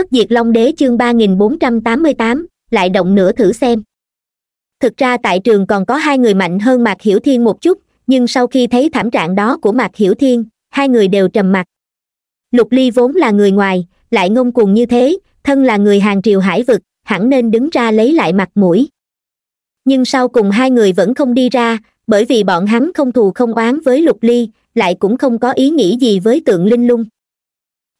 bất diệt long đế chương ba nghìn bốn trăm tám mươi tám lại động nữa thử xem thực ra tại trường còn có hai người mạnh hơn mạc hiểu thiên một chút nhưng sau khi thấy thảm trạng đó của mạc hiểu thiên hai người đều trầm mặt lục ly vốn là người ngoài lại ngông cuồng như thế thân là người hàng triều hải vực hẳn nên đứng ra lấy lại mặt mũi nhưng sau cùng hai người vẫn không đi ra bởi vì bọn hắn không thù không oán với lục ly lại cũng không có ý nghĩ gì với tượng linh lung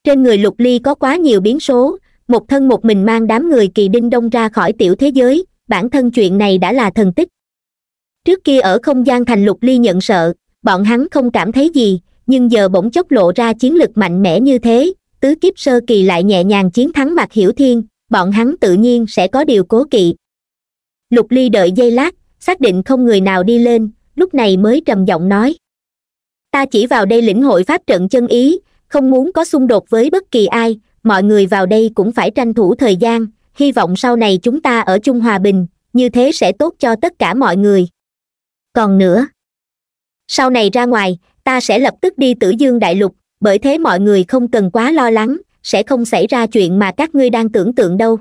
trên người lục ly có quá nhiều biến số một thân một mình mang đám người kỳ đinh đông ra khỏi tiểu thế giới bản thân chuyện này đã là thần tích trước kia ở không gian thành lục ly nhận sợ bọn hắn không cảm thấy gì nhưng giờ bỗng chốc lộ ra chiến lực mạnh mẽ như thế tứ kiếp sơ kỳ lại nhẹ nhàng chiến thắng mạc hiểu thiên bọn hắn tự nhiên sẽ có điều cố kỵ lục ly đợi giây lát xác định không người nào đi lên lúc này mới trầm giọng nói ta chỉ vào đây lĩnh hội pháp trận chân ý không muốn có xung đột với bất kỳ ai mọi người vào đây cũng phải tranh thủ thời gian hy vọng sau này chúng ta ở chung hòa bình như thế sẽ tốt cho tất cả mọi người còn nữa sau này ra ngoài ta sẽ lập tức đi tử dương đại lục bởi thế mọi người không cần quá lo lắng sẽ không xảy ra chuyện mà các ngươi đang tưởng tượng đâu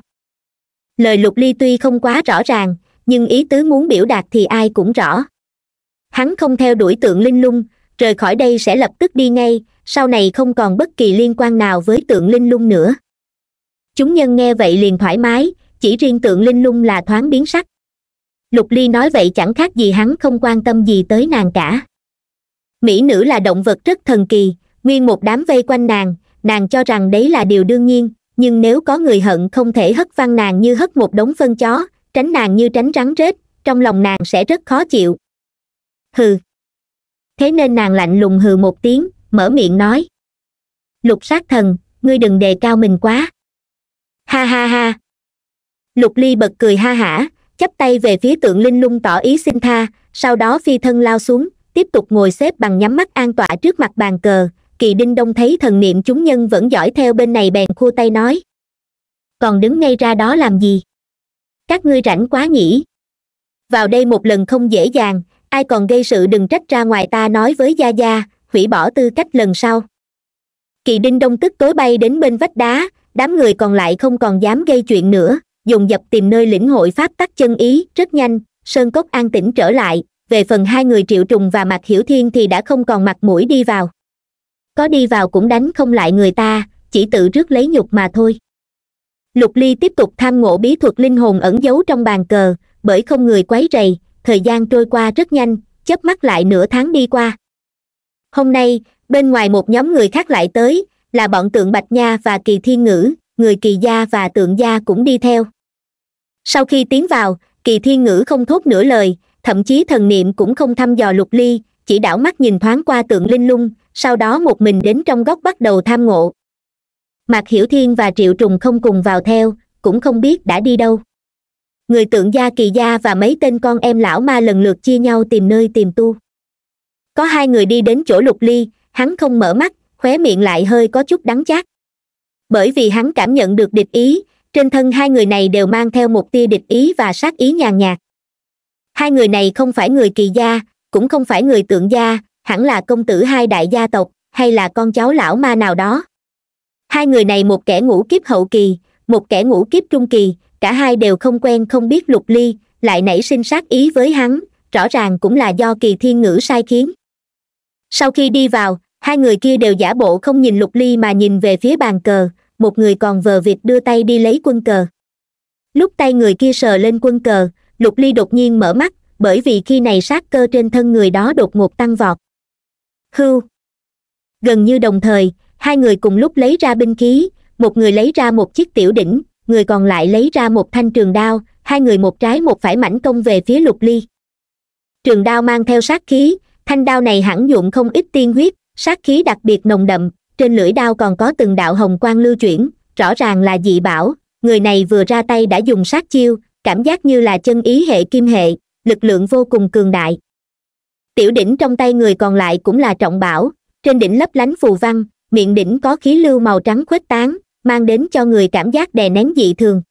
lời lục ly tuy không quá rõ ràng nhưng ý tứ muốn biểu đạt thì ai cũng rõ hắn không theo đuổi tượng linh lung rời khỏi đây sẽ lập tức đi ngay sau này không còn bất kỳ liên quan nào với tượng linh lung nữa chúng nhân nghe vậy liền thoải mái chỉ riêng tượng linh lung là thoáng biến sắc lục ly nói vậy chẳng khác gì hắn không quan tâm gì tới nàng cả mỹ nữ là động vật rất thần kỳ nguyên một đám vây quanh nàng nàng cho rằng đấy là điều đương nhiên nhưng nếu có người hận không thể hất văng nàng như hất một đống phân chó tránh nàng như tránh rắn rết trong lòng nàng sẽ rất khó chịu hừ thế nên nàng lạnh lùng hừ một tiếng mở miệng nói lục sát thần ngươi đừng đề cao mình quá ha ha ha lục ly bật cười ha hả chắp tay về phía tượng linh lung tỏ ý xin tha sau đó phi thân lao xuống tiếp tục ngồi xếp bằng nhắm mắt an tọa trước mặt bàn cờ kỳ đinh đông thấy thần niệm chúng nhân vẫn dõi theo bên này bèn khua tay nói còn đứng ngay ra đó làm gì các ngươi rảnh quá nhỉ vào đây một lần không dễ dàng ai còn gây sự đừng trách ra ngoài ta nói với gia gia hủy bỏ tư cách lần sau kỳ đinh đông tức tối bay đến bên vách đá đám người còn lại không còn dám gây chuyện nữa dùng dập tìm nơi lĩnh hội pháp tắc chân ý rất nhanh sơn cốc an tĩnh trở lại về phần hai người triệu trùng và mặt hiểu thiên thì đã không còn mặt mũi đi vào có đi vào cũng đánh không lại người ta chỉ tự rước lấy nhục mà thôi lục ly tiếp tục tham ngộ bí thuật linh hồn ẩn giấu trong bàn cờ bởi không người quấy rầy thời gian trôi qua rất nhanh chớp mắt lại nửa tháng đi qua hôm nay bên ngoài một nhóm người khác lại tới là bọn tượng bạch nha và kỳ thiên ngữ người kỳ gia và tượng gia cũng đi theo sau khi tiến vào kỳ thiên ngữ không thốt nửa lời thậm chí thần niệm cũng không thăm dò lục ly chỉ đảo mắt nhìn thoáng qua tượng linh lung sau đó một mình đến trong góc bắt đầu tham ngộ mạc hiểu thiên và triệu trùng không cùng vào theo cũng không biết đã đi đâu người tượng gia kỳ gia và mấy tên con em lão ma lần lượt chia nhau tìm nơi tìm tu có hai người đi đến chỗ lục ly hắn không mở mắt khóe miệng lại hơi có chút đắng chát bởi vì hắn cảm nhận được địch ý trên thân hai người này đều mang theo một tia địch ý và sát ý nhàn nhạt hai người này không phải người kỳ gia cũng không phải người tượng gia hẳn là công tử hai đại gia tộc hay là con cháu lão ma nào đó hai người này một kẻ ngũ kiếp hậu kỳ một kẻ ngũ kiếp trung kỳ cả hai đều không quen không biết lục ly lại nảy sinh sát ý với hắn rõ ràng cũng là do kỳ thiên ngữ sai khiến sau khi đi vào hai người kia đều giả bộ không nhìn lục ly mà nhìn về phía bàn cờ một người còn vờ vịt đưa tay đi lấy quân cờ lúc tay người kia sờ lên quân cờ lục ly đột nhiên mở mắt bởi vì khi này sát cơ trên thân người đó đột ngột tăng vọt hưu gần như đồng thời hai người cùng lúc lấy ra binh khí một người lấy ra một chiếc tiểu đỉnh người còn lại lấy ra một thanh trường đao hai người một trái một phải mảnh công về phía lục ly trường đao mang theo sát khí thanh đao này hẳn dụng không ít tiên huyết sát khí đặc biệt nồng đậm trên lưỡi đao còn có từng đạo hồng quang lưu chuyển rõ ràng là dị bảo người này vừa ra tay đã dùng sát chiêu cảm giác như là chân ý hệ kim hệ lực lượng vô cùng cường đại tiểu đỉnh trong tay người còn lại cũng là trọng bảo trên đỉnh lấp lánh phù văn miệng đỉnh có khí lưu màu trắng khuếch tán mang đến cho người cảm giác đè nén dị thường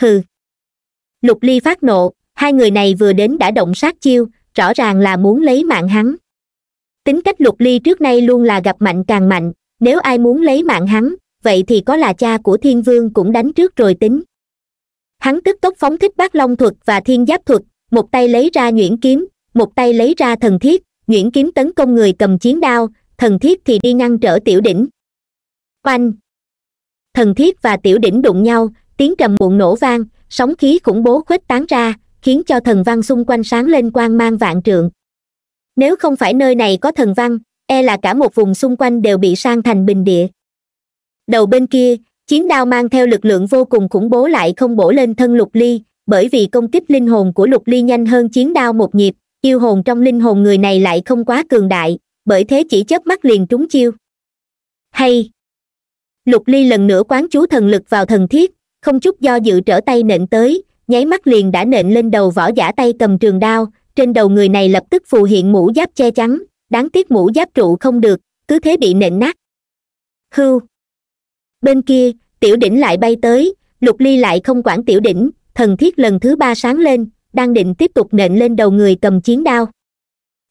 hừ lục ly phát nộ hai người này vừa đến đã động sát chiêu rõ ràng là muốn lấy mạng hắn tính cách lục ly trước nay luôn là gặp mạnh càng mạnh nếu ai muốn lấy mạng hắn vậy thì có là cha của thiên vương cũng đánh trước rồi tính hắn tức tốc phóng thích bát long thuật và thiên giáp thuật một tay lấy ra nhuyễn kiếm một tay lấy ra thần thiết nhuyễn kiếm tấn công người cầm chiến đao thần thiết thì đi ngăn trở tiểu đỉnh oanh thần thiết và tiểu đỉnh đụng nhau tiếng trầm muộn nổ vang sóng khí khủng bố khuếch tán ra khiến cho thần văn xung quanh sáng lên quang mang vạn trượng nếu không phải nơi này có thần văn e là cả một vùng xung quanh đều bị sang thành bình địa đầu bên kia chiến đao mang theo lực lượng vô cùng khủng bố lại không bổ lên thân lục ly bởi vì công kích linh hồn của lục ly nhanh hơn chiến đao một nhịp yêu hồn trong linh hồn người này lại không quá cường đại bởi thế chỉ chớp mắt liền trúng chiêu hay lục ly lần nữa quán chú thần lực vào thần thiết không chút do dự trở tay nện tới nháy mắt liền đã nện lên đầu vỏ giả tay cầm trường đao trên đầu người này lập tức phù hiện mũ giáp che chắn đáng tiếc mũ giáp trụ không được cứ thế bị nện nát hưu bên kia tiểu đỉnh lại bay tới lục ly lại không quản tiểu đỉnh thần thiết lần thứ ba sáng lên đang định tiếp tục nện lên đầu người cầm chiến đao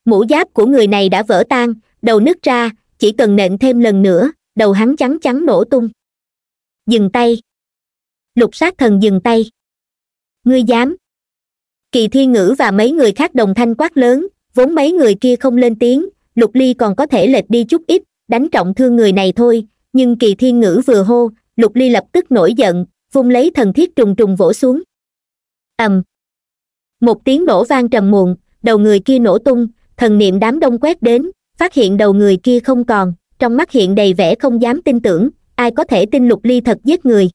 mũ giáp của người này đã vỡ tan đầu nứt ra chỉ cần nện thêm lần nữa đầu hắn chắn chắn nổ tung dừng tay lục sát thần dừng tay ngươi dám kỳ thiên ngữ và mấy người khác đồng thanh quát lớn vốn mấy người kia không lên tiếng lục ly còn có thể lệch đi chút ít đánh trọng thương người này thôi nhưng kỳ thiên ngữ vừa hô lục ly lập tức nổi giận vung lấy thần thiết trùng trùng vỗ xuống ầm một tiếng nổ vang trầm muộn đầu người kia nổ tung thần niệm đám đông quét đến phát hiện đầu người kia không còn trong mắt hiện đầy vẻ không dám tin tưởng ai có thể tin lục ly thật giết người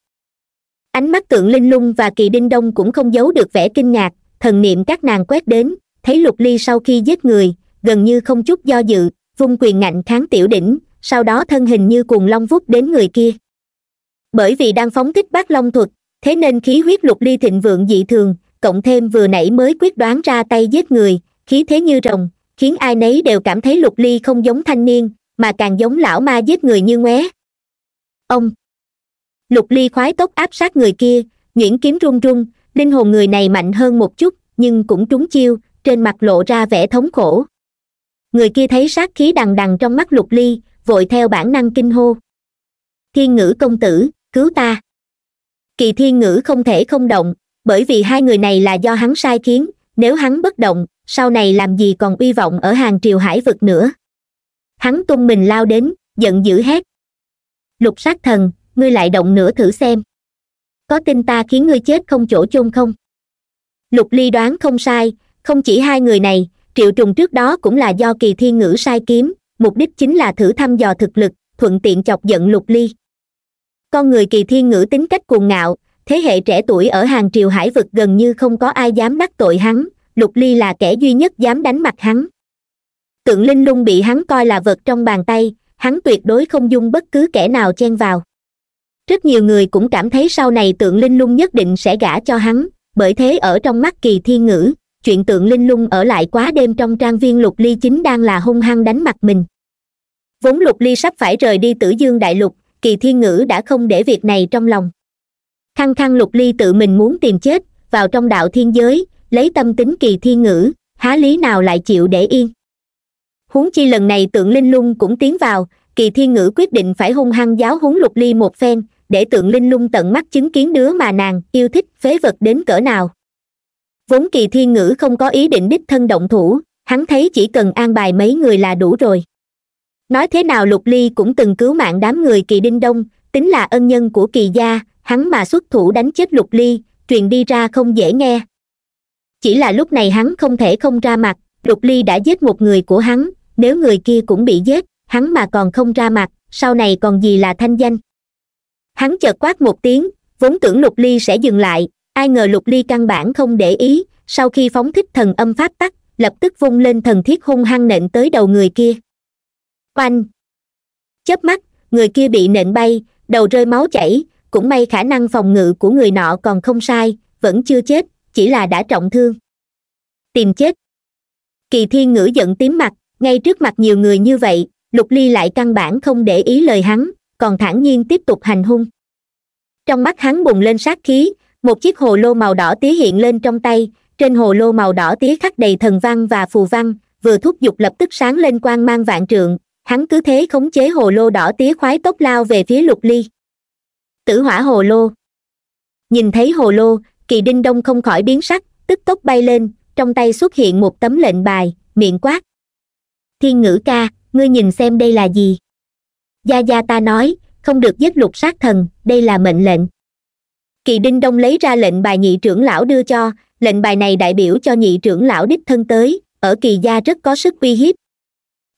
ánh mắt tượng linh lung và kỳ đinh đông cũng không giấu được vẻ kinh ngạc thần niệm các nàng quét đến thấy lục ly sau khi giết người gần như không chút do dự vung quyền ngạnh kháng tiểu đỉnh sau đó thân hình như cuồng long vút đến người kia bởi vì đang phóng thích bát long thuật thế nên khí huyết lục ly thịnh vượng dị thường cộng thêm vừa nãy mới quyết đoán ra tay giết người khí thế như rồng khiến ai nấy đều cảm thấy lục ly không giống thanh niên mà càng giống lão ma giết người như ngoé ông lục ly khoái tốc áp sát người kia nhuyễn kiếm run run linh hồn người này mạnh hơn một chút nhưng cũng trúng chiêu trên mặt lộ ra vẻ thống khổ người kia thấy sát khí đằng đằng trong mắt lục ly vội theo bản năng kinh hô thiên ngữ công tử cứu ta kỳ thiên ngữ không thể không động bởi vì hai người này là do hắn sai khiến nếu hắn bất động sau này làm gì còn uy vọng ở hàng triều hải vực nữa hắn tung mình lao đến giận dữ hét lục sát thần ngươi lại động nữa thử xem có tin ta khiến ngươi chết không chỗ chôn không lục ly đoán không sai không chỉ hai người này triệu trùng trước đó cũng là do kỳ thiên ngữ sai kiếm mục đích chính là thử thăm dò thực lực thuận tiện chọc giận lục ly con người kỳ thiên ngữ tính cách cuồng ngạo thế hệ trẻ tuổi ở hàng triều hải vực gần như không có ai dám đắc tội hắn lục ly là kẻ duy nhất dám đánh mặt hắn tượng linh lung bị hắn coi là vật trong bàn tay hắn tuyệt đối không dung bất cứ kẻ nào chen vào rất nhiều người cũng cảm thấy sau này tượng linh lung nhất định sẽ gả cho hắn bởi thế ở trong mắt kỳ thiên ngữ chuyện tượng linh lung ở lại quá đêm trong trang viên lục ly chính đang là hung hăng đánh mặt mình vốn lục ly sắp phải rời đi tử dương đại lục kỳ thiên ngữ đã không để việc này trong lòng khăng khăng lục ly tự mình muốn tìm chết vào trong đạo thiên giới lấy tâm tính kỳ thiên ngữ há lý nào lại chịu để yên huống chi lần này tượng linh lung cũng tiến vào kỳ thiên ngữ quyết định phải hung hăng giáo huấn lục ly một phen để tượng linh lung tận mắt chứng kiến đứa mà nàng yêu thích phế vật đến cỡ nào vốn kỳ thiên ngữ không có ý định đích thân động thủ hắn thấy chỉ cần an bài mấy người là đủ rồi nói thế nào lục ly cũng từng cứu mạng đám người kỳ đinh đông tính là ân nhân của kỳ gia hắn mà xuất thủ đánh chết lục ly truyền đi ra không dễ nghe chỉ là lúc này hắn không thể không ra mặt lục ly đã giết một người của hắn nếu người kia cũng bị giết hắn mà còn không ra mặt sau này còn gì là thanh danh hắn chợt quát một tiếng vốn tưởng lục ly sẽ dừng lại ai ngờ lục ly căn bản không để ý sau khi phóng thích thần âm pháp tắc lập tức vung lên thần thiết hung hăng nện tới đầu người kia oanh chớp mắt người kia bị nện bay đầu rơi máu chảy cũng may khả năng phòng ngự của người nọ còn không sai vẫn chưa chết chỉ là đã trọng thương tìm chết kỳ thiên ngữ giận tím mặt ngay trước mặt nhiều người như vậy lục ly lại căn bản không để ý lời hắn còn thản nhiên tiếp tục hành hung trong mắt hắn bùng lên sát khí một chiếc hồ lô màu đỏ tía hiện lên trong tay trên hồ lô màu đỏ tía khắc đầy thần văn và phù văn vừa thúc giục lập tức sáng lên quang mang vạn trượng hắn cứ thế khống chế hồ lô đỏ tía khoái tốc lao về phía lục ly tử hỏa hồ lô nhìn thấy hồ lô kỳ đinh đông không khỏi biến sắc tức tốc bay lên trong tay xuất hiện một tấm lệnh bài miệng quát thiên ngữ ca ngươi nhìn xem đây là gì gia gia ta nói không được giết lục sát thần đây là mệnh lệnh kỳ đinh đông lấy ra lệnh bài nhị trưởng lão đưa cho lệnh bài này đại biểu cho nhị trưởng lão đích thân tới ở kỳ gia rất có sức uy hiếp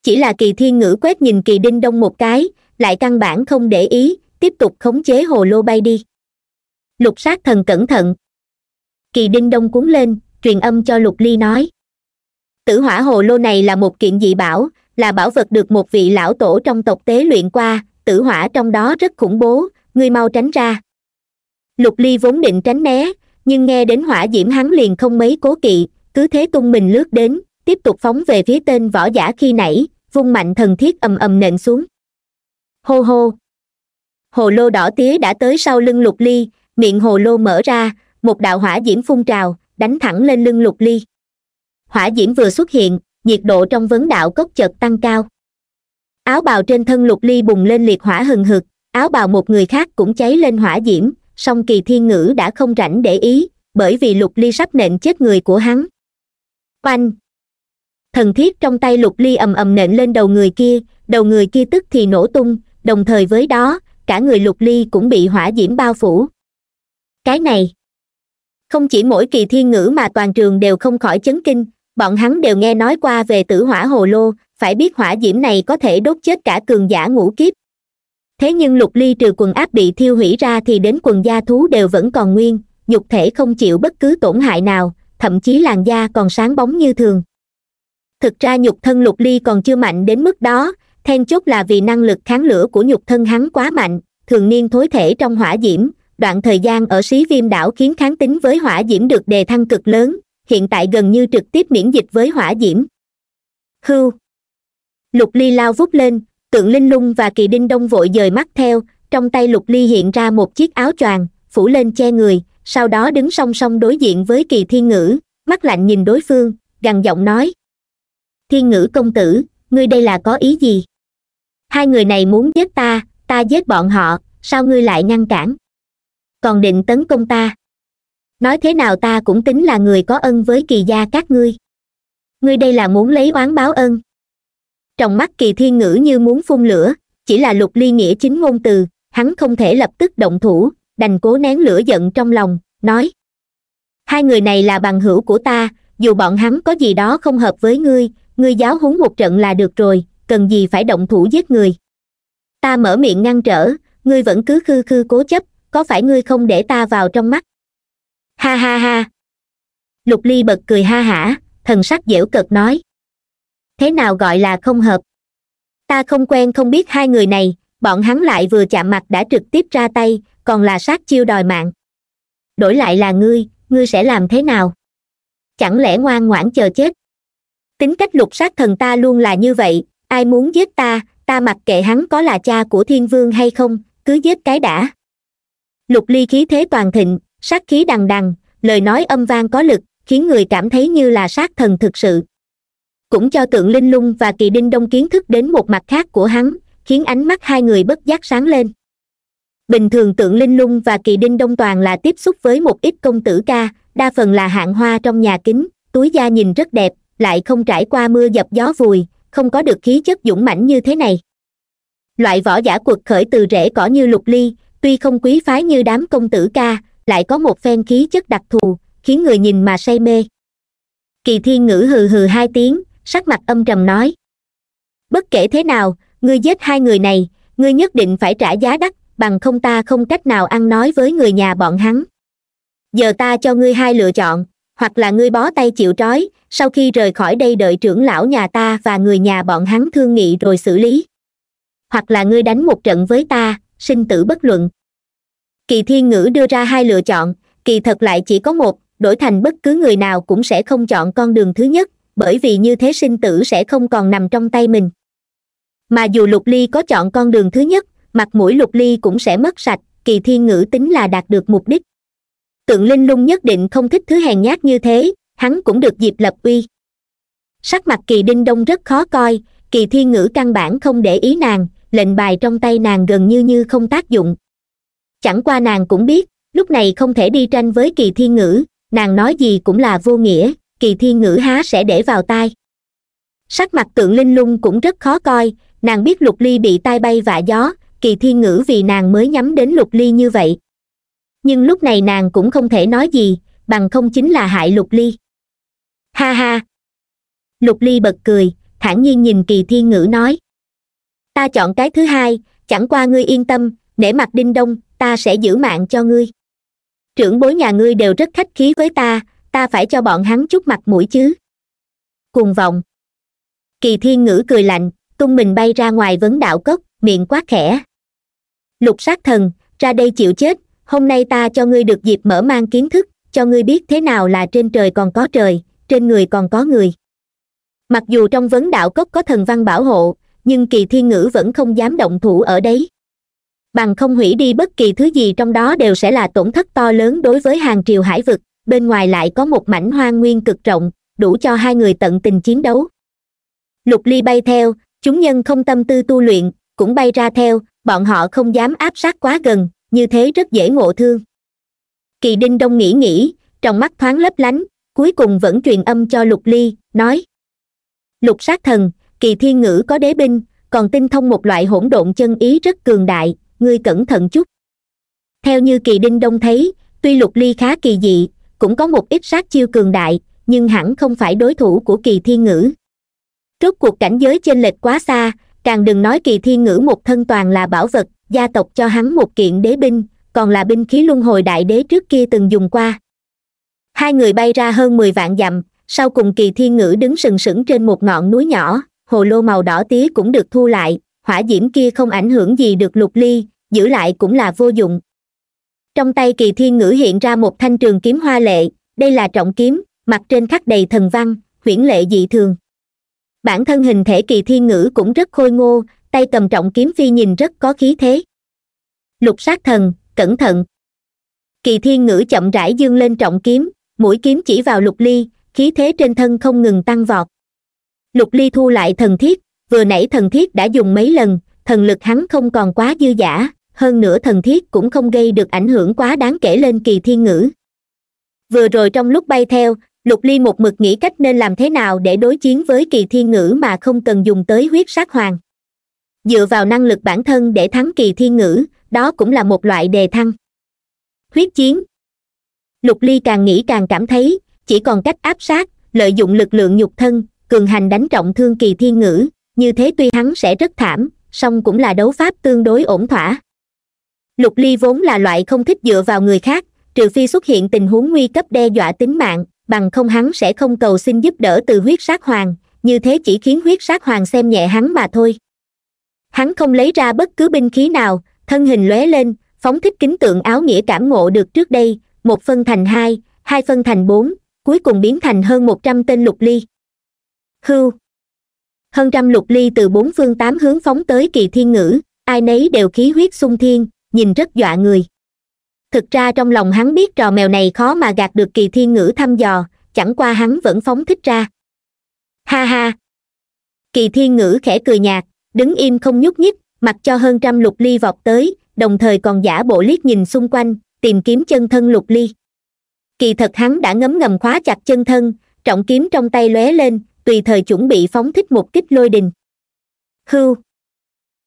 chỉ là kỳ thiên ngữ quét nhìn kỳ đinh đông một cái lại căn bản không để ý tiếp tục khống chế hồ lô bay đi lục sát thần cẩn thận kỳ đinh đông cuốn lên truyền âm cho lục ly nói tử hỏa hồ lô này là một kiện dị bảo là bảo vật được một vị lão tổ trong tộc tế luyện qua tử hỏa trong đó rất khủng bố ngươi mau tránh ra lục ly vốn định tránh né nhưng nghe đến hỏa diễm hắn liền không mấy cố kỵ cứ thế tung mình lướt đến tiếp tục phóng về phía tên võ giả khi nãy vung mạnh thần thiết ầm ầm nện xuống hô hô hồ lô đỏ tía đã tới sau lưng lục ly miệng hồ lô mở ra một đạo hỏa diễm phun trào đánh thẳng lên lưng lục ly hỏa diễm vừa xuất hiện nhiệt độ trong vấn đạo cốc chợt tăng cao áo bào trên thân lục ly bùng lên liệt hỏa hừng hực áo bào một người khác cũng cháy lên hỏa diễm song kỳ thiên ngữ đã không rảnh để ý bởi vì lục ly sắp nện chết người của hắn oanh thần thiết trong tay lục ly ầm ầm nện lên đầu người kia đầu người kia tức thì nổ tung đồng thời với đó cả người lục ly cũng bị hỏa diễm bao phủ cái này không chỉ mỗi kỳ thiên ngữ mà toàn trường đều không khỏi chấn kinh bọn hắn đều nghe nói qua về tử hỏa hồ lô phải biết hỏa diễm này có thể đốt chết cả cường giả ngũ kiếp thế nhưng lục ly trừ quần áp bị thiêu hủy ra thì đến quần da thú đều vẫn còn nguyên nhục thể không chịu bất cứ tổn hại nào thậm chí làn da còn sáng bóng như thường thực ra nhục thân lục ly còn chưa mạnh đến mức đó then chốt là vì năng lực kháng lửa của nhục thân hắn quá mạnh thường niên thối thể trong hỏa diễm đoạn thời gian ở xí viêm đảo khiến kháng tính với hỏa diễm được đề thăng cực lớn hiện tại gần như trực tiếp miễn dịch với hỏa diễm hưu lục ly lao vút lên tượng linh lung và kỳ đinh đông vội dời mắt theo trong tay lục ly hiện ra một chiếc áo choàng phủ lên che người sau đó đứng song song đối diện với kỳ thiên ngữ mắt lạnh nhìn đối phương gằn giọng nói thiên ngữ công tử ngươi đây là có ý gì hai người này muốn giết ta ta giết bọn họ sao ngươi lại ngăn cản còn định tấn công ta nói thế nào ta cũng tính là người có ân với kỳ gia các ngươi ngươi đây là muốn lấy oán báo ân trong mắt kỳ thiên ngữ như muốn phun lửa chỉ là lục ly nghĩa chính ngôn từ hắn không thể lập tức động thủ đành cố nén lửa giận trong lòng nói hai người này là bằng hữu của ta dù bọn hắn có gì đó không hợp với ngươi ngươi giáo huấn một trận là được rồi cần gì phải động thủ giết người ta mở miệng ngăn trở ngươi vẫn cứ khư khư cố chấp có phải ngươi không để ta vào trong mắt ha ha ha lục ly bật cười ha hả thần sắc dẻo cợt nói thế nào gọi là không hợp ta không quen không biết hai người này bọn hắn lại vừa chạm mặt đã trực tiếp ra tay còn là sát chiêu đòi mạng đổi lại là ngươi ngươi sẽ làm thế nào chẳng lẽ ngoan ngoãn chờ chết tính cách lục sát thần ta luôn là như vậy ai muốn giết ta ta mặc kệ hắn có là cha của thiên vương hay không cứ giết cái đã lục ly khí thế toàn thịnh sát khí đằng đằng lời nói âm vang có lực khiến người cảm thấy như là sát thần thực sự cũng cho tượng linh lung và kỳ đinh đông kiến thức đến một mặt khác của hắn khiến ánh mắt hai người bất giác sáng lên bình thường tượng linh lung và kỳ đinh đông toàn là tiếp xúc với một ít công tử ca đa phần là hạng hoa trong nhà kính túi da nhìn rất đẹp lại không trải qua mưa dập gió vùi không có được khí chất dũng mãnh như thế này loại võ giả quật khởi từ rễ cỏ như lục ly tuy không quý phái như đám công tử ca lại có một phen khí chất đặc thù khiến người nhìn mà say mê kỳ thiên ngữ hừ hừ hai tiếng sắc mặt âm trầm nói bất kể thế nào ngươi giết hai người này ngươi nhất định phải trả giá đắt bằng không ta không cách nào ăn nói với người nhà bọn hắn giờ ta cho ngươi hai lựa chọn hoặc là ngươi bó tay chịu trói sau khi rời khỏi đây đợi trưởng lão nhà ta và người nhà bọn hắn thương nghị rồi xử lý hoặc là ngươi đánh một trận với ta sinh tử bất luận kỳ thiên ngữ đưa ra hai lựa chọn kỳ thật lại chỉ có một đổi thành bất cứ người nào cũng sẽ không chọn con đường thứ nhất bởi vì như thế sinh tử sẽ không còn nằm trong tay mình mà dù lục ly có chọn con đường thứ nhất mặt mũi lục ly cũng sẽ mất sạch kỳ thiên ngữ tính là đạt được mục đích tượng linh lung nhất định không thích thứ hèn nhát như thế hắn cũng được dịp lập uy sắc mặt kỳ đinh đông rất khó coi kỳ thiên ngữ căn bản không để ý nàng lệnh bài trong tay nàng gần như như không tác dụng chẳng qua nàng cũng biết lúc này không thể đi tranh với kỳ thiên ngữ nàng nói gì cũng là vô nghĩa kỳ thiên ngữ há sẽ để vào tai sắc mặt tượng linh lung cũng rất khó coi nàng biết lục ly bị tai bay vạ gió kỳ thiên ngữ vì nàng mới nhắm đến lục ly như vậy nhưng lúc này nàng cũng không thể nói gì bằng không chính là hại lục ly ha ha lục ly bật cười thản nhiên nhìn kỳ thiên ngữ nói ta chọn cái thứ hai chẳng qua ngươi yên tâm nể mặt đinh đông ta sẽ giữ mạng cho ngươi trưởng bối nhà ngươi đều rất khách khí với ta ta phải cho bọn hắn chút mặt mũi chứ cùng vòng. kỳ thiên ngữ cười lạnh tung mình bay ra ngoài vấn đạo cốc miệng quá khẽ lục sát thần ra đây chịu chết hôm nay ta cho ngươi được dịp mở mang kiến thức cho ngươi biết thế nào là trên trời còn có trời trên người còn có người mặc dù trong vấn đạo cốc có thần văn bảo hộ nhưng kỳ thiên ngữ vẫn không dám động thủ ở đấy bằng không hủy đi bất kỳ thứ gì trong đó đều sẽ là tổn thất to lớn đối với hàng triều hải vực bên ngoài lại có một mảnh hoang nguyên cực rộng đủ cho hai người tận tình chiến đấu lục ly bay theo chúng nhân không tâm tư tu luyện cũng bay ra theo bọn họ không dám áp sát quá gần như thế rất dễ ngộ thương kỳ đinh đông nghĩ nghĩ trong mắt thoáng lấp lánh cuối cùng vẫn truyền âm cho lục ly nói lục sát thần kỳ thiên ngữ có đế binh còn tinh thông một loại hỗn độn chân ý rất cường đại ngươi cẩn thận chút theo như kỳ đinh đông thấy tuy lục ly khá kỳ dị cũng có một ít sát chiêu cường đại nhưng hẳn không phải đối thủ của kỳ thiên ngữ rốt cuộc cảnh giới chênh lệch quá xa càng đừng nói kỳ thiên ngữ một thân toàn là bảo vật gia tộc cho hắn một kiện đế binh còn là binh khí luân hồi đại đế trước kia từng dùng qua hai người bay ra hơn mười vạn dặm sau cùng kỳ thiên ngữ đứng sừng sững trên một ngọn núi nhỏ hồ lô màu đỏ tía cũng được thu lại hỏa diễm kia không ảnh hưởng gì được lục ly giữ lại cũng là vô dụng trong tay kỳ thiên ngữ hiện ra một thanh trường kiếm hoa lệ đây là trọng kiếm mặt trên khắc đầy thần văn huyễn lệ dị thường bản thân hình thể kỳ thiên ngữ cũng rất khôi ngô tay cầm trọng kiếm phi nhìn rất có khí thế lục sát thần cẩn thận kỳ thiên ngữ chậm rãi dương lên trọng kiếm mũi kiếm chỉ vào lục ly khí thế trên thân không ngừng tăng vọt lục ly thu lại thần thiết vừa nãy thần thiết đã dùng mấy lần thần lực hắn không còn quá dư giả hơn nữa thần thiết cũng không gây được ảnh hưởng quá đáng kể lên kỳ thiên ngữ vừa rồi trong lúc bay theo lục ly một mực nghĩ cách nên làm thế nào để đối chiến với kỳ thiên ngữ mà không cần dùng tới huyết sát hoàng dựa vào năng lực bản thân để thắng kỳ thiên ngữ đó cũng là một loại đề thăng huyết chiến lục ly càng nghĩ càng cảm thấy chỉ còn cách áp sát lợi dụng lực lượng nhục thân cường hành đánh trọng thương kỳ thiên ngữ như thế tuy hắn sẽ rất thảm song cũng là đấu pháp tương đối ổn thỏa lục ly vốn là loại không thích dựa vào người khác trừ phi xuất hiện tình huống nguy cấp đe dọa tính mạng bằng không hắn sẽ không cầu xin giúp đỡ từ huyết sát hoàng như thế chỉ khiến huyết sát hoàng xem nhẹ hắn mà thôi hắn không lấy ra bất cứ binh khí nào thân hình lóe lên phóng thích kính tượng áo nghĩa cảm ngộ được trước đây một phân thành hai hai phân thành bốn cuối cùng biến thành hơn một trăm tên lục ly hưu hơn trăm lục ly từ bốn phương tám hướng phóng tới kỳ thiên ngữ ai nấy đều khí huyết sung thiên nhìn rất dọa người thực ra trong lòng hắn biết trò mèo này khó mà gạt được kỳ thiên ngữ thăm dò chẳng qua hắn vẫn phóng thích ra ha ha kỳ thiên ngữ khẽ cười nhạt đứng im không nhúc nhích mặc cho hơn trăm lục ly vọt tới đồng thời còn giả bộ liếc nhìn xung quanh tìm kiếm chân thân lục ly kỳ thật hắn đã ngấm ngầm khóa chặt chân thân trọng kiếm trong tay lóe lên tùy thời chuẩn bị phóng thích một kích lôi đình hưu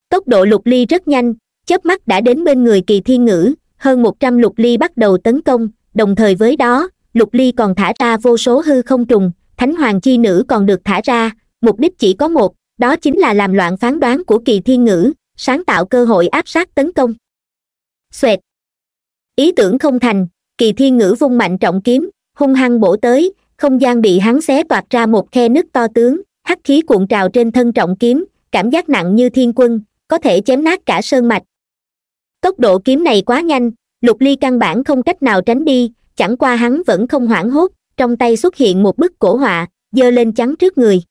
tốc độ lục ly rất nhanh chớp mắt đã đến bên người kỳ thiên ngữ hơn một trăm lục ly bắt đầu tấn công đồng thời với đó lục ly còn thả ra vô số hư không trùng thánh hoàng chi nữ còn được thả ra mục đích chỉ có một đó chính là làm loạn phán đoán của kỳ thiên ngữ sáng tạo cơ hội áp sát tấn công xoẹt ý tưởng không thành kỳ thiên ngữ vung mạnh trọng kiếm hung hăng bổ tới không gian bị hắn xé toạc ra một khe nứt to tướng hắc khí cuộn trào trên thân trọng kiếm cảm giác nặng như thiên quân có thể chém nát cả sơn mạch tốc độ kiếm này quá nhanh lục ly căn bản không cách nào tránh đi chẳng qua hắn vẫn không hoảng hốt trong tay xuất hiện một bức cổ họa giơ lên chắn trước người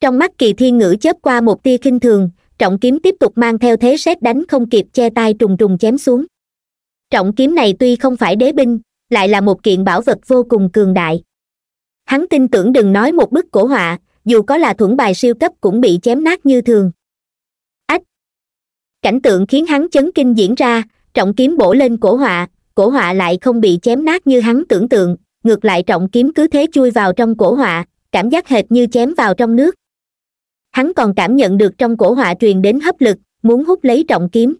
trong mắt kỳ thiên ngữ chớp qua một tia khinh thường trọng kiếm tiếp tục mang theo thế xét đánh không kịp che tay trùng trùng chém xuống trọng kiếm này tuy không phải đế binh lại là một kiện bảo vật vô cùng cường đại hắn tin tưởng đừng nói một bức cổ họa dù có là thuẫn bài siêu cấp cũng bị chém nát như thường cảnh tượng khiến hắn chấn kinh diễn ra trọng kiếm bổ lên cổ họa cổ họa lại không bị chém nát như hắn tưởng tượng ngược lại trọng kiếm cứ thế chui vào trong cổ họa cảm giác hệt như chém vào trong nước hắn còn cảm nhận được trong cổ họa truyền đến hấp lực muốn hút lấy trọng kiếm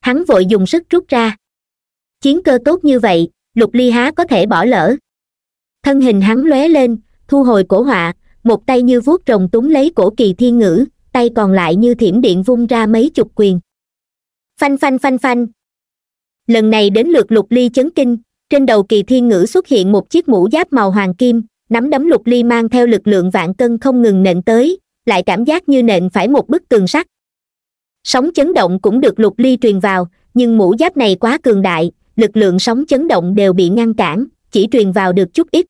hắn vội dùng sức rút ra chiến cơ tốt như vậy lục ly há có thể bỏ lỡ thân hình hắn lóe lên thu hồi cổ họa một tay như vuốt rồng túng lấy cổ kỳ thiên ngữ tay còn lại như thiểm điện vung ra mấy chục quyền phanh phanh phanh phanh lần này đến lượt lục ly chấn kinh trên đầu kỳ thiên ngữ xuất hiện một chiếc mũ giáp màu hoàng kim nắm đấm lục ly mang theo lực lượng vạn cân không ngừng nện tới lại cảm giác như nện phải một bức tường sắt sóng chấn động cũng được lục ly truyền vào nhưng mũ giáp này quá cường đại lực lượng sóng chấn động đều bị ngăn cản chỉ truyền vào được chút ít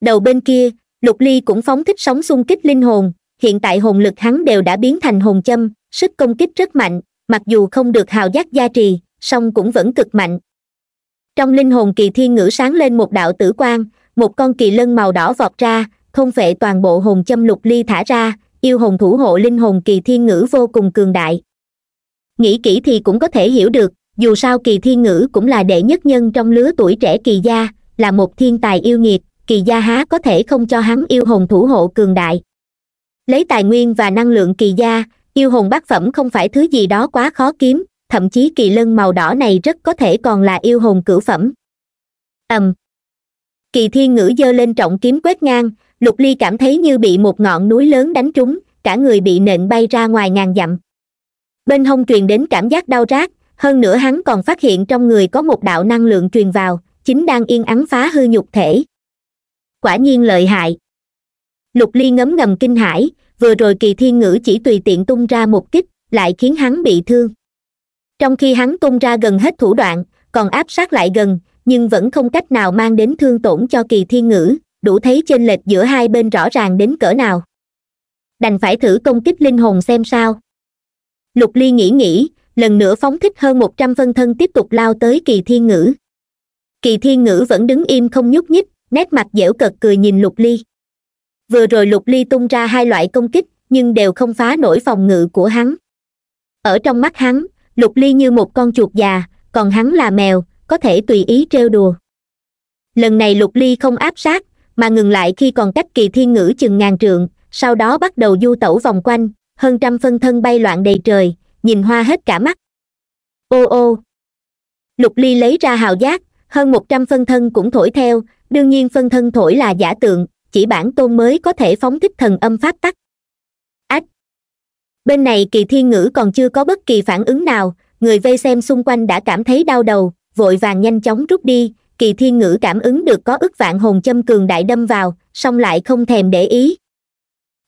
đầu bên kia lục ly cũng phóng thích sóng xung kích linh hồn hiện tại hồn lực hắn đều đã biến thành hồn châm sức công kích rất mạnh mặc dù không được hào giác gia trì song cũng vẫn cực mạnh trong linh hồn kỳ thiên ngữ sáng lên một đạo tử quang một con kỳ lân màu đỏ vọt ra thôn vệ toàn bộ hồn châm lục ly thả ra yêu hồn thủ hộ linh hồn kỳ thiên ngữ vô cùng cường đại nghĩ kỹ thì cũng có thể hiểu được dù sao kỳ thiên ngữ cũng là đệ nhất nhân trong lứa tuổi trẻ kỳ gia là một thiên tài yêu nghiệt kỳ gia há có thể không cho hắn yêu hồn thủ hộ cường đại lấy tài nguyên và năng lượng kỳ gia yêu hồn bát phẩm không phải thứ gì đó quá khó kiếm thậm chí kỳ lân màu đỏ này rất có thể còn là yêu hồn cửu phẩm ầm um. kỳ thiên ngữ dơ lên trọng kiếm quét ngang lục ly cảm thấy như bị một ngọn núi lớn đánh trúng cả người bị nện bay ra ngoài ngàn dặm bên hông truyền đến cảm giác đau rát hơn nữa hắn còn phát hiện trong người có một đạo năng lượng truyền vào chính đang yên ắng phá hư nhục thể quả nhiên lợi hại lục ly ngấm ngầm kinh hãi vừa rồi kỳ thiên ngữ chỉ tùy tiện tung ra một kích lại khiến hắn bị thương trong khi hắn tung ra gần hết thủ đoạn còn áp sát lại gần nhưng vẫn không cách nào mang đến thương tổn cho kỳ thiên ngữ đủ thấy chênh lệch giữa hai bên rõ ràng đến cỡ nào đành phải thử công kích linh hồn xem sao lục ly nghĩ nghĩ lần nữa phóng thích hơn một trăm phân thân tiếp tục lao tới kỳ thiên ngữ kỳ thiên ngữ vẫn đứng im không nhúc nhích nét mặt dẻo cợt cười nhìn lục ly vừa rồi lục ly tung ra hai loại công kích nhưng đều không phá nổi phòng ngự của hắn ở trong mắt hắn lục ly như một con chuột già còn hắn là mèo có thể tùy ý trêu đùa lần này lục ly không áp sát mà ngừng lại khi còn cách kỳ thiên ngữ chừng ngàn trượng sau đó bắt đầu du tẩu vòng quanh hơn trăm phân thân bay loạn đầy trời nhìn hoa hết cả mắt ô ô lục ly lấy ra hào giác hơn một trăm phân thân cũng thổi theo đương nhiên phân thân thổi là giả tượng chỉ bản tôn mới có thể phóng thích thần âm phát tắc ách bên này kỳ thiên ngữ còn chưa có bất kỳ phản ứng nào người vây xem xung quanh đã cảm thấy đau đầu vội vàng nhanh chóng rút đi kỳ thiên ngữ cảm ứng được có ức vạn hồn châm cường đại đâm vào song lại không thèm để ý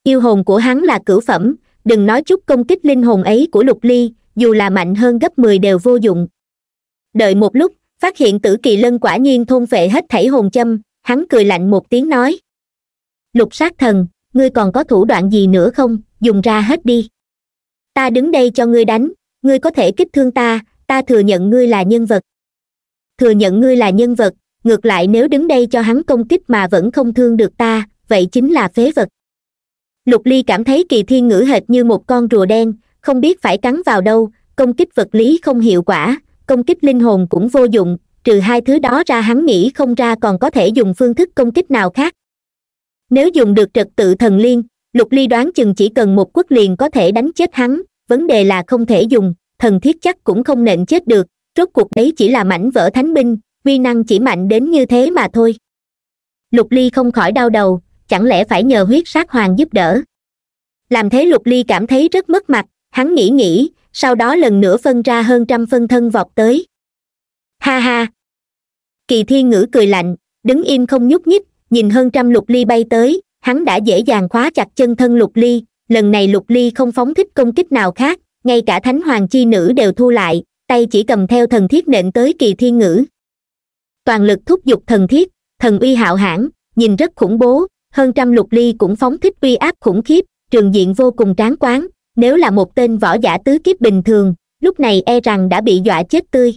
yêu hồn của hắn là cửu phẩm đừng nói chút công kích linh hồn ấy của lục ly dù là mạnh hơn gấp mười đều vô dụng đợi một lúc phát hiện tử kỳ lân quả nhiên thôn vệ hết thảy hồn châm hắn cười lạnh một tiếng nói lục sát thần ngươi còn có thủ đoạn gì nữa không dùng ra hết đi ta đứng đây cho ngươi đánh ngươi có thể kích thương ta ta thừa nhận ngươi là nhân vật thừa nhận ngươi là nhân vật ngược lại nếu đứng đây cho hắn công kích mà vẫn không thương được ta vậy chính là phế vật lục ly cảm thấy kỳ thiên ngữ hệt như một con rùa đen không biết phải cắn vào đâu công kích vật lý không hiệu quả công kích linh hồn cũng vô dụng trừ hai thứ đó ra hắn nghĩ không ra còn có thể dùng phương thức công kích nào khác nếu dùng được trật tự thần liên lục ly đoán chừng chỉ cần một quốc liền có thể đánh chết hắn vấn đề là không thể dùng thần thiết chắc cũng không nện chết được rốt cuộc đấy chỉ là mảnh vỡ thánh binh uy năng chỉ mạnh đến như thế mà thôi lục ly không khỏi đau đầu chẳng lẽ phải nhờ huyết sát hoàng giúp đỡ làm thế lục ly cảm thấy rất mất mặt hắn nghĩ nghĩ sau đó lần nữa phân ra hơn trăm phân thân vọt tới ha ha kỳ thiên ngữ cười lạnh đứng im không nhúc nhích nhìn hơn trăm lục ly bay tới hắn đã dễ dàng khóa chặt chân thân lục ly lần này lục ly không phóng thích công kích nào khác ngay cả thánh hoàng chi nữ đều thu lại tay chỉ cầm theo thần thiết nện tới kỳ thiên ngữ toàn lực thúc giục thần thiết thần uy hạo hãn nhìn rất khủng bố hơn trăm lục ly cũng phóng thích uy áp khủng khiếp trường diện vô cùng tráng quán nếu là một tên võ giả tứ kiếp bình thường lúc này e rằng đã bị dọa chết tươi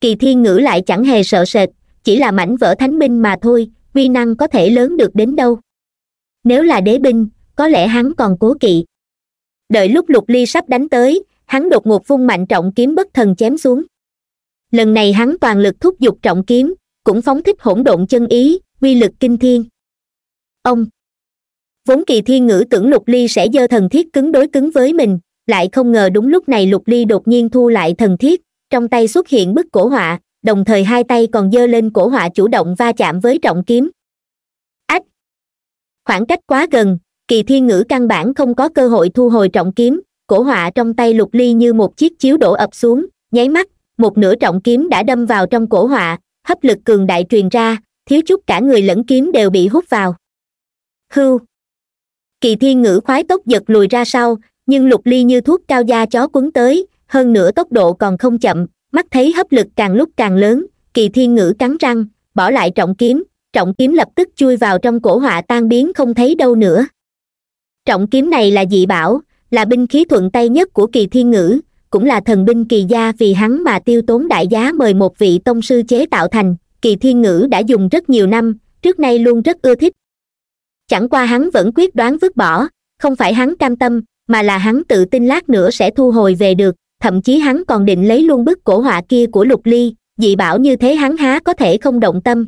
kỳ thiên ngữ lại chẳng hề sợ sệt chỉ là mảnh vỡ thánh binh mà thôi quy năng có thể lớn được đến đâu nếu là đế binh có lẽ hắn còn cố kỵ đợi lúc lục ly sắp đánh tới hắn đột ngột vung mạnh trọng kiếm bất thần chém xuống lần này hắn toàn lực thúc giục trọng kiếm cũng phóng thích hỗn độn chân ý quy lực kinh thiên ông vốn kỳ thiên ngữ tưởng lục ly sẽ dơ thần thiết cứng đối cứng với mình lại không ngờ đúng lúc này lục ly đột nhiên thu lại thần thiết trong tay xuất hiện bức cổ họa đồng thời hai tay còn giơ lên cổ họa chủ động va chạm với trọng kiếm ách khoảng cách quá gần kỳ thiên ngữ căn bản không có cơ hội thu hồi trọng kiếm cổ họa trong tay lục ly như một chiếc chiếu đổ ập xuống nháy mắt một nửa trọng kiếm đã đâm vào trong cổ họa hấp lực cường đại truyền ra thiếu chút cả người lẫn kiếm đều bị hút vào hưu kỳ thiên ngữ khoái tốc giật lùi ra sau nhưng lục ly như thuốc cao da chó quấn tới hơn nữa tốc độ còn không chậm mắt thấy hấp lực càng lúc càng lớn kỳ thiên ngữ cắn răng bỏ lại trọng kiếm trọng kiếm lập tức chui vào trong cổ họa tan biến không thấy đâu nữa trọng kiếm này là dị bảo là binh khí thuận tay nhất của kỳ thiên ngữ cũng là thần binh kỳ gia vì hắn mà tiêu tốn đại giá mời một vị tông sư chế tạo thành kỳ thiên ngữ đã dùng rất nhiều năm trước nay luôn rất ưa thích chẳng qua hắn vẫn quyết đoán vứt bỏ không phải hắn cam tâm mà là hắn tự tin lát nữa sẽ thu hồi về được thậm chí hắn còn định lấy luôn bức cổ họa kia của lục ly dị bảo như thế hắn há có thể không động tâm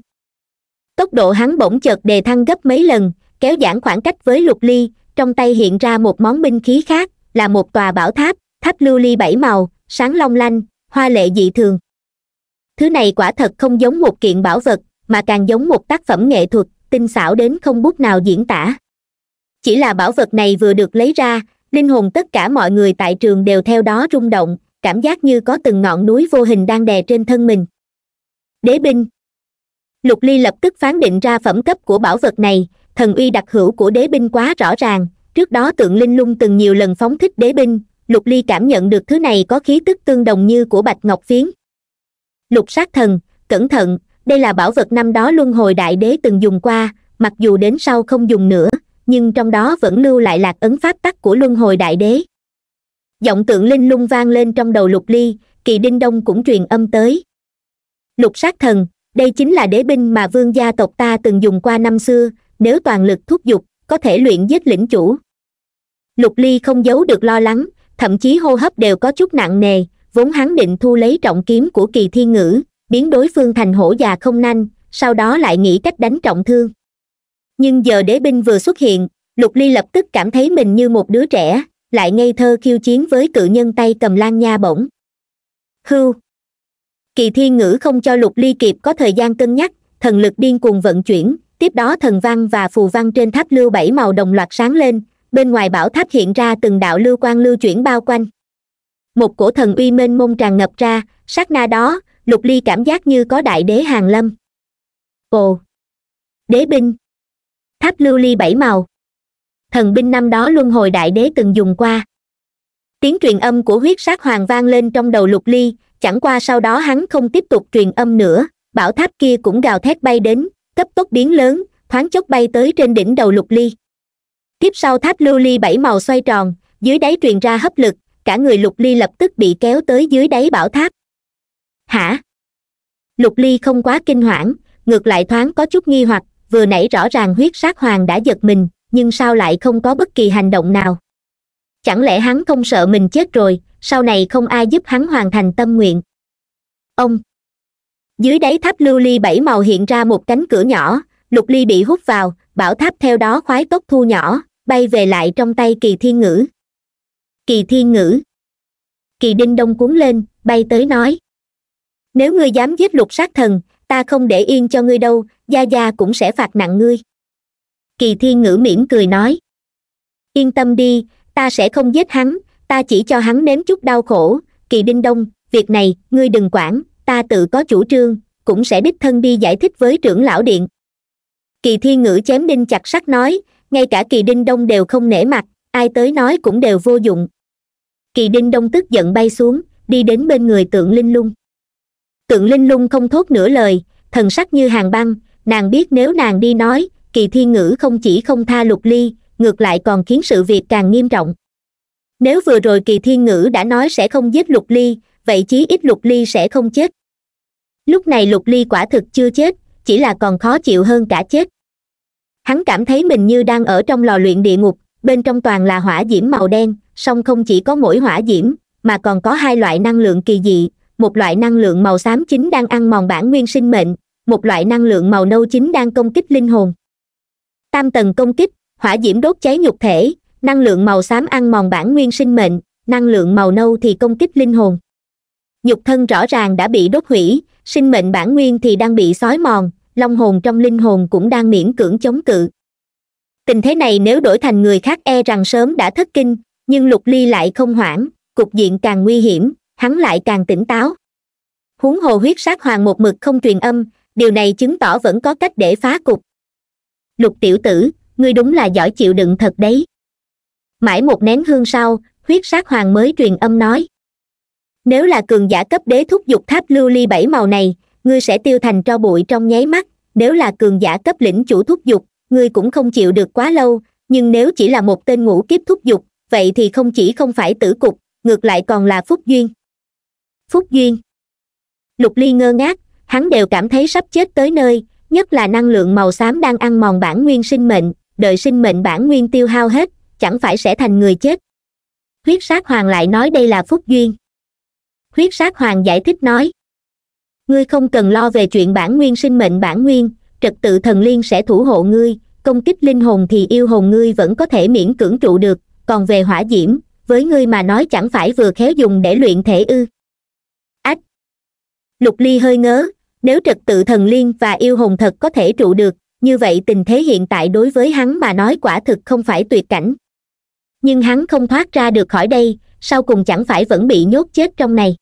tốc độ hắn bỗng chợt đề thăng gấp mấy lần kéo giãn khoảng cách với lục ly trong tay hiện ra một món binh khí khác là một tòa bảo tháp tháp lưu ly bảy màu sáng long lanh hoa lệ dị thường thứ này quả thật không giống một kiện bảo vật mà càng giống một tác phẩm nghệ thuật tinh xảo đến không bút nào diễn tả chỉ là bảo vật này vừa được lấy ra linh hồn tất cả mọi người tại trường đều theo đó rung động cảm giác như có từng ngọn núi vô hình đang đè trên thân mình đế binh lục ly lập tức phán định ra phẩm cấp của bảo vật này thần uy đặc hữu của đế binh quá rõ ràng trước đó tượng linh lung từng nhiều lần phóng thích đế binh lục ly cảm nhận được thứ này có khí tức tương đồng như của bạch ngọc phiến lục sát thần cẩn thận đây là bảo vật năm đó luân hồi đại đế từng dùng qua mặc dù đến sau không dùng nữa nhưng trong đó vẫn lưu lại lạc ấn pháp tắc của luân hồi đại đế giọng tượng linh lung vang lên trong đầu lục ly kỳ đinh đông cũng truyền âm tới lục sát thần đây chính là đế binh mà vương gia tộc ta từng dùng qua năm xưa nếu toàn lực thúc giục có thể luyện giết lĩnh chủ lục ly không giấu được lo lắng thậm chí hô hấp đều có chút nặng nề vốn hắn định thu lấy trọng kiếm của kỳ thiên ngữ biến đối phương thành hổ già không nanh sau đó lại nghĩ cách đánh trọng thương nhưng giờ đế binh vừa xuất hiện lục ly lập tức cảm thấy mình như một đứa trẻ lại ngây thơ khiêu chiến với cự nhân tay cầm lan nha bổng hưu kỳ thiên ngữ không cho lục ly kịp có thời gian cân nhắc thần lực điên cuồng vận chuyển tiếp đó thần văn và phù văn trên tháp lưu bảy màu đồng loạt sáng lên bên ngoài bảo tháp hiện ra từng đạo lưu quan lưu chuyển bao quanh một cổ thần uy mênh mông tràn ngập ra sát na đó lục ly cảm giác như có đại đế hàng lâm ồ đế binh tháp lưu ly bảy màu thần binh năm đó luân hồi đại đế từng dùng qua tiếng truyền âm của huyết sát hoàng vang lên trong đầu lục ly chẳng qua sau đó hắn không tiếp tục truyền âm nữa bảo tháp kia cũng gào thét bay đến cấp tốc biến lớn thoáng chốc bay tới trên đỉnh đầu lục ly tiếp sau tháp lưu ly bảy màu xoay tròn dưới đáy truyền ra hấp lực cả người lục ly lập tức bị kéo tới dưới đáy bảo tháp hả lục ly không quá kinh hoảng ngược lại thoáng có chút nghi hoặc vừa nãy rõ ràng huyết sát hoàng đã giật mình nhưng sao lại không có bất kỳ hành động nào chẳng lẽ hắn không sợ mình chết rồi sau này không ai giúp hắn hoàn thành tâm nguyện ông dưới đáy tháp lưu ly bảy màu hiện ra một cánh cửa nhỏ lục ly bị hút vào bảo tháp theo đó khoái tốc thu nhỏ bay về lại trong tay kỳ thiên ngữ kỳ thiên ngữ kỳ đinh đông cuốn lên bay tới nói nếu ngươi dám giết lục sát thần ta không để yên cho ngươi đâu gia gia cũng sẽ phạt nặng ngươi kỳ thiên ngữ mỉm cười nói yên tâm đi ta sẽ không giết hắn ta chỉ cho hắn nếm chút đau khổ kỳ đinh đông việc này ngươi đừng quản ta tự có chủ trương cũng sẽ đích thân đi giải thích với trưởng lão điện kỳ thiên ngữ chém đinh chặt sắt nói ngay cả kỳ đinh đông đều không nể mặt ai tới nói cũng đều vô dụng kỳ đinh đông tức giận bay xuống đi đến bên người tượng linh lung tượng linh lung không thốt nửa lời thần sắc như hàng băng nàng biết nếu nàng đi nói kỳ thiên ngữ không chỉ không tha lục ly ngược lại còn khiến sự việc càng nghiêm trọng nếu vừa rồi kỳ thiên ngữ đã nói sẽ không giết lục ly vậy chí ít lục ly sẽ không chết lúc này lục ly quả thực chưa chết chỉ là còn khó chịu hơn cả chết hắn cảm thấy mình như đang ở trong lò luyện địa ngục bên trong toàn là hỏa diễm màu đen song không chỉ có mỗi hỏa diễm mà còn có hai loại năng lượng kỳ dị một loại năng lượng màu xám chính đang ăn mòn bản nguyên sinh mệnh một loại năng lượng màu nâu chính đang công kích linh hồn tam tầng công kích hỏa diễm đốt cháy nhục thể năng lượng màu xám ăn mòn bản nguyên sinh mệnh năng lượng màu nâu thì công kích linh hồn nhục thân rõ ràng đã bị đốt hủy sinh mệnh bản nguyên thì đang bị xói mòn long hồn trong linh hồn cũng đang miễn cưỡng chống cự tình thế này nếu đổi thành người khác e rằng sớm đã thất kinh nhưng lục ly lại không hoảng cục diện càng nguy hiểm hắn lại càng tỉnh táo huống hồ huyết sát hoàng một mực không truyền âm điều này chứng tỏ vẫn có cách để phá cục lục tiểu tử ngươi đúng là giỏi chịu đựng thật đấy mãi một nén hương sau huyết sát hoàng mới truyền âm nói nếu là cường giả cấp đế thúc giục tháp lưu ly bảy màu này ngươi sẽ tiêu thành tro bụi trong nháy mắt nếu là cường giả cấp lĩnh chủ thúc giục ngươi cũng không chịu được quá lâu nhưng nếu chỉ là một tên ngũ kiếp thúc giục vậy thì không chỉ không phải tử cục ngược lại còn là phúc duyên phúc duyên lục ly ngơ ngác hắn đều cảm thấy sắp chết tới nơi nhất là năng lượng màu xám đang ăn mòn bản nguyên sinh mệnh đợi sinh mệnh bản nguyên tiêu hao hết chẳng phải sẽ thành người chết huyết sát hoàng lại nói đây là phúc duyên huyết sát hoàng giải thích nói ngươi không cần lo về chuyện bản nguyên sinh mệnh bản nguyên trật tự thần liên sẽ thủ hộ ngươi công kích linh hồn thì yêu hồn ngươi vẫn có thể miễn cưỡng trụ được còn về hỏa diễm với ngươi mà nói chẳng phải vừa khéo dùng để luyện thể ư lục ly hơi ngớ nếu trật tự thần liên và yêu hồn thật có thể trụ được như vậy tình thế hiện tại đối với hắn mà nói quả thực không phải tuyệt cảnh nhưng hắn không thoát ra được khỏi đây sau cùng chẳng phải vẫn bị nhốt chết trong này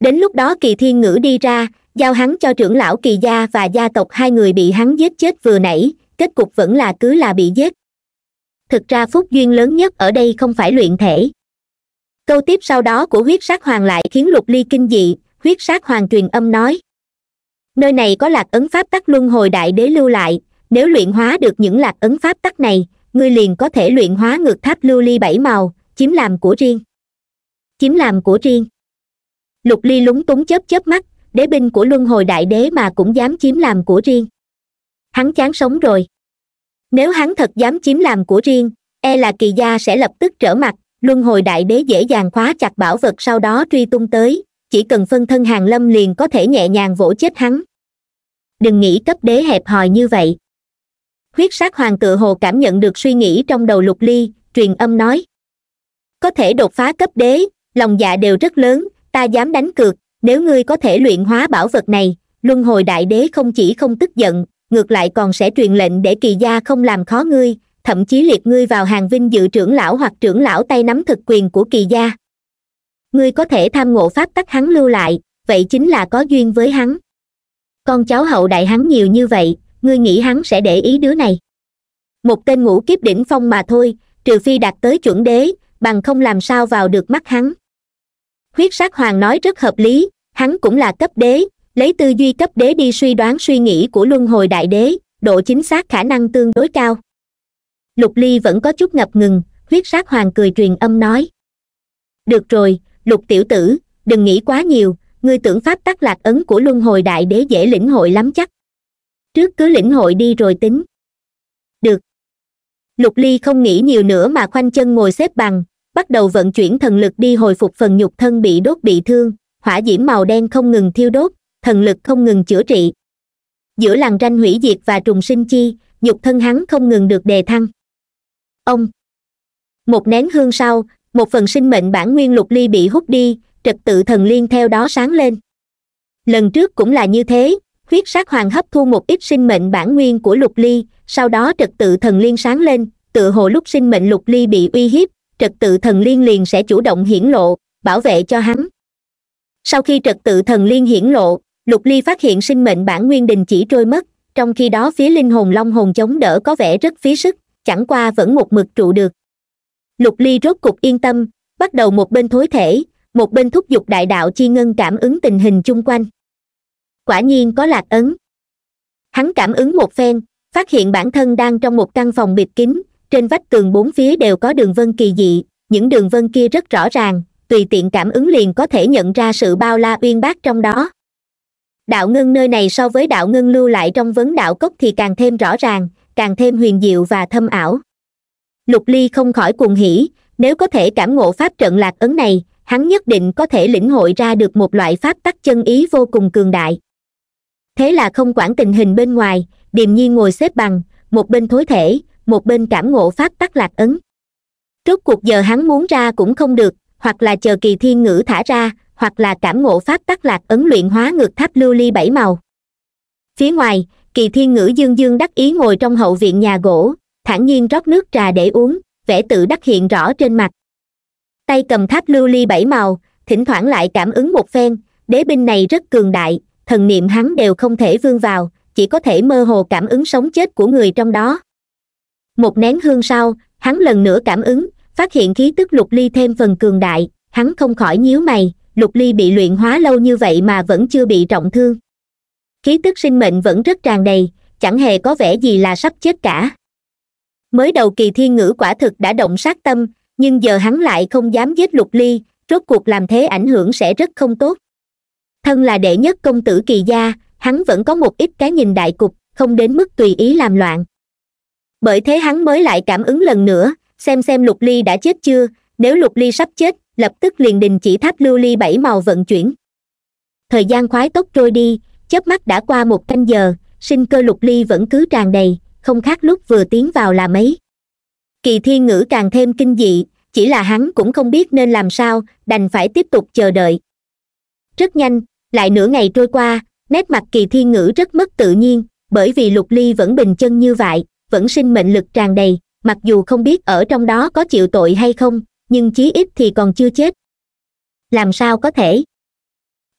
đến lúc đó kỳ thiên ngữ đi ra giao hắn cho trưởng lão kỳ gia và gia tộc hai người bị hắn giết chết vừa nãy kết cục vẫn là cứ là bị giết thực ra phúc duyên lớn nhất ở đây không phải luyện thể câu tiếp sau đó của huyết sát hoàng lại khiến lục ly kinh dị huyết sát hoàng truyền âm nói nơi này có lạc ấn pháp tắc luân hồi đại đế lưu lại nếu luyện hóa được những lạc ấn pháp tắc này ngươi liền có thể luyện hóa ngược tháp lưu ly bảy màu chiếm làm của riêng chiếm làm của riêng lục ly lúng túng chớp chớp mắt đế binh của luân hồi đại đế mà cũng dám chiếm làm của riêng hắn chán sống rồi nếu hắn thật dám chiếm làm của riêng e là kỳ gia sẽ lập tức trở mặt luân hồi đại đế dễ dàng khóa chặt bảo vật sau đó truy tung tới chỉ cần phân thân hàng lâm liền có thể nhẹ nhàng vỗ chết hắn đừng nghĩ cấp đế hẹp hòi như vậy huyết sát hoàng tự hồ cảm nhận được suy nghĩ trong đầu lục ly truyền âm nói có thể đột phá cấp đế lòng dạ đều rất lớn ta dám đánh cược nếu ngươi có thể luyện hóa bảo vật này luân hồi đại đế không chỉ không tức giận ngược lại còn sẽ truyền lệnh để kỳ gia không làm khó ngươi thậm chí liệt ngươi vào hàng vinh dự trưởng lão hoặc trưởng lão tay nắm thực quyền của kỳ gia ngươi có thể tham ngộ pháp tắc hắn lưu lại vậy chính là có duyên với hắn con cháu hậu đại hắn nhiều như vậy ngươi nghĩ hắn sẽ để ý đứa này một tên ngũ kiếp đỉnh phong mà thôi trừ phi đạt tới chuẩn đế bằng không làm sao vào được mắt hắn huyết sát hoàng nói rất hợp lý hắn cũng là cấp đế lấy tư duy cấp đế đi suy đoán suy nghĩ của luân hồi đại đế độ chính xác khả năng tương đối cao lục ly vẫn có chút ngập ngừng huyết sát hoàng cười truyền âm nói được rồi lục tiểu tử đừng nghĩ quá nhiều ngươi tưởng pháp tắc lạc ấn của luân hồi đại đế dễ lĩnh hội lắm chắc trước cứ lĩnh hội đi rồi tính được lục ly không nghĩ nhiều nữa mà khoanh chân ngồi xếp bằng bắt đầu vận chuyển thần lực đi hồi phục phần nhục thân bị đốt bị thương hỏa diễm màu đen không ngừng thiêu đốt thần lực không ngừng chữa trị giữa làn ranh hủy diệt và trùng sinh chi nhục thân hắn không ngừng được đề thăng ông một nén hương sau một phần sinh mệnh bản nguyên lục ly bị hút đi trật tự thần liên theo đó sáng lên lần trước cũng là như thế huyết sát hoàng hấp thu một ít sinh mệnh bản nguyên của lục ly sau đó trật tự thần liên sáng lên tự hồ lúc sinh mệnh lục ly bị uy hiếp trật tự thần liên liền sẽ chủ động hiển lộ bảo vệ cho hắn sau khi trật tự thần liên hiển lộ lục ly phát hiện sinh mệnh bản nguyên đình chỉ trôi mất trong khi đó phía linh hồn long hồn chống đỡ có vẻ rất phí sức chẳng qua vẫn một mực trụ được lục ly rốt cục yên tâm bắt đầu một bên thối thể một bên thúc giục đại đạo chi ngân cảm ứng tình hình chung quanh quả nhiên có lạc ấn hắn cảm ứng một phen phát hiện bản thân đang trong một căn phòng bịt kín trên vách tường bốn phía đều có đường vân kỳ dị những đường vân kia rất rõ ràng tùy tiện cảm ứng liền có thể nhận ra sự bao la uyên bác trong đó đạo ngân nơi này so với đạo ngân lưu lại trong vấn đạo cốc thì càng thêm rõ ràng càng thêm huyền diệu và thâm ảo lục ly không khỏi cuồng hỉ nếu có thể cảm ngộ pháp trận lạc ấn này hắn nhất định có thể lĩnh hội ra được một loại pháp tắc chân ý vô cùng cường đại thế là không quản tình hình bên ngoài điềm nhiên ngồi xếp bằng một bên thối thể một bên cảm ngộ pháp tắc lạc ấn rốt cuộc giờ hắn muốn ra cũng không được hoặc là chờ kỳ thiên ngữ thả ra hoặc là cảm ngộ pháp tắc lạc ấn luyện hóa ngược tháp lưu ly bảy màu phía ngoài kỳ thiên ngữ dương dương đắc ý ngồi trong hậu viện nhà gỗ thản nhiên rót nước trà để uống vẻ tự đắc hiện rõ trên mặt tay cầm tháp lưu ly bảy màu thỉnh thoảng lại cảm ứng một phen đế binh này rất cường đại thần niệm hắn đều không thể vươn vào chỉ có thể mơ hồ cảm ứng sống chết của người trong đó một nén hương sau hắn lần nữa cảm ứng phát hiện khí tức lục ly thêm phần cường đại hắn không khỏi nhíu mày lục ly bị luyện hóa lâu như vậy mà vẫn chưa bị trọng thương khí tức sinh mệnh vẫn rất tràn đầy chẳng hề có vẻ gì là sắp chết cả mới đầu kỳ thi ngữ quả thực đã động sát tâm nhưng giờ hắn lại không dám giết lục ly rốt cuộc làm thế ảnh hưởng sẽ rất không tốt thân là đệ nhất công tử kỳ gia hắn vẫn có một ít cái nhìn đại cục không đến mức tùy ý làm loạn bởi thế hắn mới lại cảm ứng lần nữa xem xem lục ly đã chết chưa nếu lục ly sắp chết lập tức liền đình chỉ tháp lưu ly bảy màu vận chuyển thời gian khoái tốc trôi đi chớp mắt đã qua một canh giờ sinh cơ lục ly vẫn cứ tràn đầy không khác lúc vừa tiến vào là mấy kỳ thiên ngữ càng thêm kinh dị chỉ là hắn cũng không biết nên làm sao đành phải tiếp tục chờ đợi rất nhanh lại nửa ngày trôi qua nét mặt kỳ thiên ngữ rất mất tự nhiên bởi vì lục ly vẫn bình chân như vậy vẫn sinh mệnh lực tràn đầy mặc dù không biết ở trong đó có chịu tội hay không nhưng chí ít thì còn chưa chết làm sao có thể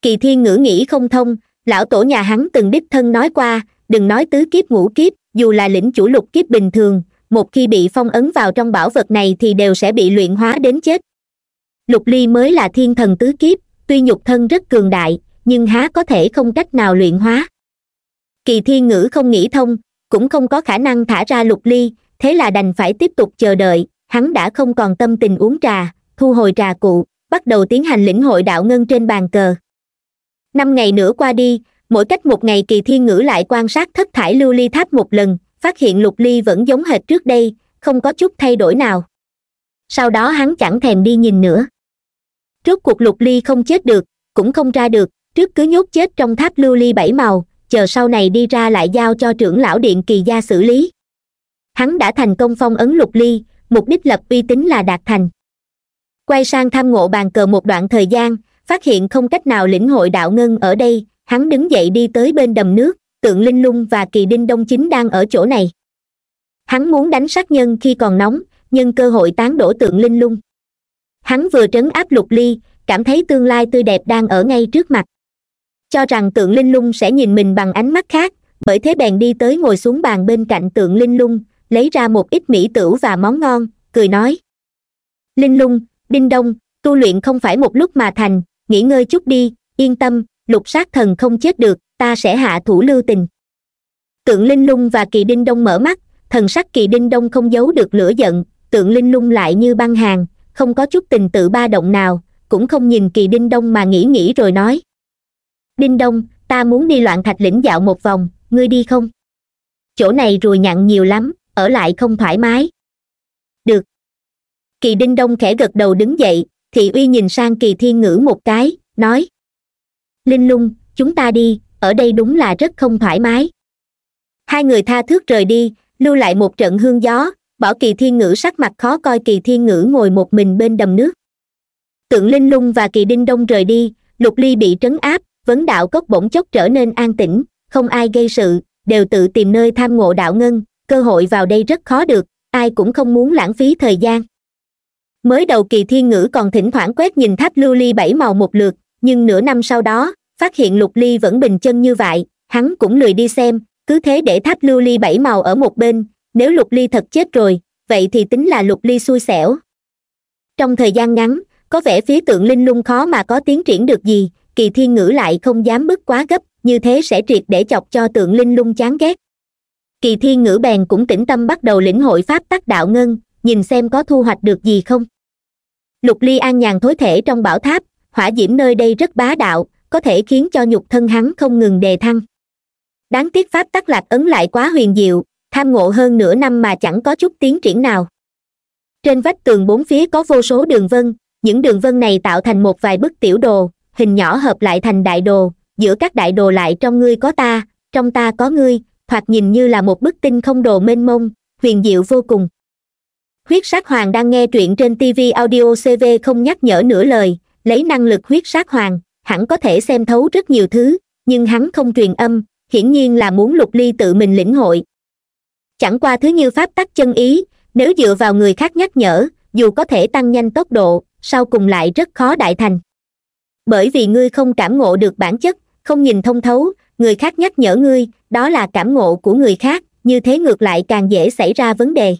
kỳ thiên ngữ nghĩ không thông lão tổ nhà hắn từng đích thân nói qua đừng nói tứ kiếp ngũ kiếp dù là lĩnh chủ lục kiếp bình thường một khi bị phong ấn vào trong bảo vật này thì đều sẽ bị luyện hóa đến chết lục ly mới là thiên thần tứ kiếp tuy nhục thân rất cường đại nhưng há có thể không cách nào luyện hóa kỳ thiên ngữ không nghĩ thông cũng không có khả năng thả ra lục ly thế là đành phải tiếp tục chờ đợi hắn đã không còn tâm tình uống trà thu hồi trà cụ bắt đầu tiến hành lĩnh hội đạo ngân trên bàn cờ năm ngày nữa qua đi mỗi cách một ngày kỳ thiên ngữ lại quan sát thất thải lưu ly tháp một lần phát hiện lục ly vẫn giống hệt trước đây không có chút thay đổi nào sau đó hắn chẳng thèm đi nhìn nữa trước cuộc lục ly không chết được cũng không ra được trước cứ nhốt chết trong tháp lưu ly bảy màu chờ sau này đi ra lại giao cho trưởng lão điện kỳ gia xử lý hắn đã thành công phong ấn lục ly mục đích lập uy tín là đạt thành quay sang tham ngộ bàn cờ một đoạn thời gian phát hiện không cách nào lĩnh hội đạo ngân ở đây hắn đứng dậy đi tới bên đầm nước tượng linh lung và kỳ đinh đông chính đang ở chỗ này hắn muốn đánh sát nhân khi còn nóng nhưng cơ hội tán đổ tượng linh lung hắn vừa trấn áp lục ly cảm thấy tương lai tươi đẹp đang ở ngay trước mặt cho rằng tượng linh lung sẽ nhìn mình bằng ánh mắt khác bởi thế bèn đi tới ngồi xuống bàn bên cạnh tượng linh lung lấy ra một ít mỹ tửu và món ngon cười nói linh lung đinh đông tu luyện không phải một lúc mà thành nghỉ ngơi chút đi yên tâm lục sát thần không chết được ta sẽ hạ thủ lưu tình tượng linh lung và kỳ đinh đông mở mắt thần sắc kỳ đinh đông không giấu được lửa giận tượng linh lung lại như băng hàng không có chút tình tự ba động nào cũng không nhìn kỳ đinh đông mà nghĩ nghĩ rồi nói đinh đông ta muốn đi loạn thạch lĩnh dạo một vòng ngươi đi không chỗ này rùi nhặn nhiều lắm ở lại không thoải mái được kỳ đinh đông khẽ gật đầu đứng dậy thị uy nhìn sang kỳ thiên ngữ một cái nói linh lung chúng ta đi ở đây đúng là rất không thoải mái hai người tha thước rời đi lưu lại một trận hương gió bỏ kỳ thiên ngữ sắc mặt khó coi kỳ thiên ngữ ngồi một mình bên đầm nước tượng linh lung và kỳ đinh đông rời đi lục ly bị trấn áp vấn đạo cốc bỗng chốc trở nên an tĩnh không ai gây sự đều tự tìm nơi tham ngộ đạo ngân cơ hội vào đây rất khó được ai cũng không muốn lãng phí thời gian mới đầu kỳ thiên ngữ còn thỉnh thoảng quét nhìn tháp lưu ly bảy màu một lượt nhưng nửa năm sau đó phát hiện lục ly vẫn bình chân như vậy hắn cũng lười đi xem cứ thế để tháp lưu ly bảy màu ở một bên nếu lục ly thật chết rồi vậy thì tính là lục ly xui xẻo trong thời gian ngắn có vẻ phía tượng linh lung khó mà có tiến triển được gì kỳ thiên ngữ lại không dám bước quá gấp như thế sẽ triệt để chọc cho tượng linh lung chán ghét kỳ thiên ngữ bèn cũng tĩnh tâm bắt đầu lĩnh hội pháp tắc đạo ngân nhìn xem có thu hoạch được gì không lục ly an nhàn thối thể trong bảo tháp hỏa diễm nơi đây rất bá đạo có thể khiến cho nhục thân hắn không ngừng đề thăng đáng tiếc pháp tắc lạc ấn lại quá huyền diệu tham ngộ hơn nửa năm mà chẳng có chút tiến triển nào trên vách tường bốn phía có vô số đường vân những đường vân này tạo thành một vài bức tiểu đồ hình nhỏ hợp lại thành đại đồ giữa các đại đồ lại trong ngươi có ta trong ta có ngươi thoạt nhìn như là một bức tinh không đồ mênh mông huyền diệu vô cùng huyết sát hoàng đang nghe truyện trên tv audio cv không nhắc nhở nửa lời lấy năng lực huyết sát hoàng hẳn có thể xem thấu rất nhiều thứ nhưng hắn không truyền âm hiển nhiên là muốn lục ly tự mình lĩnh hội chẳng qua thứ như pháp tắc chân ý nếu dựa vào người khác nhắc nhở dù có thể tăng nhanh tốc độ sau cùng lại rất khó đại thành bởi vì ngươi không cảm ngộ được bản chất không nhìn thông thấu người khác nhắc nhở ngươi đó là cảm ngộ của người khác như thế ngược lại càng dễ xảy ra vấn đề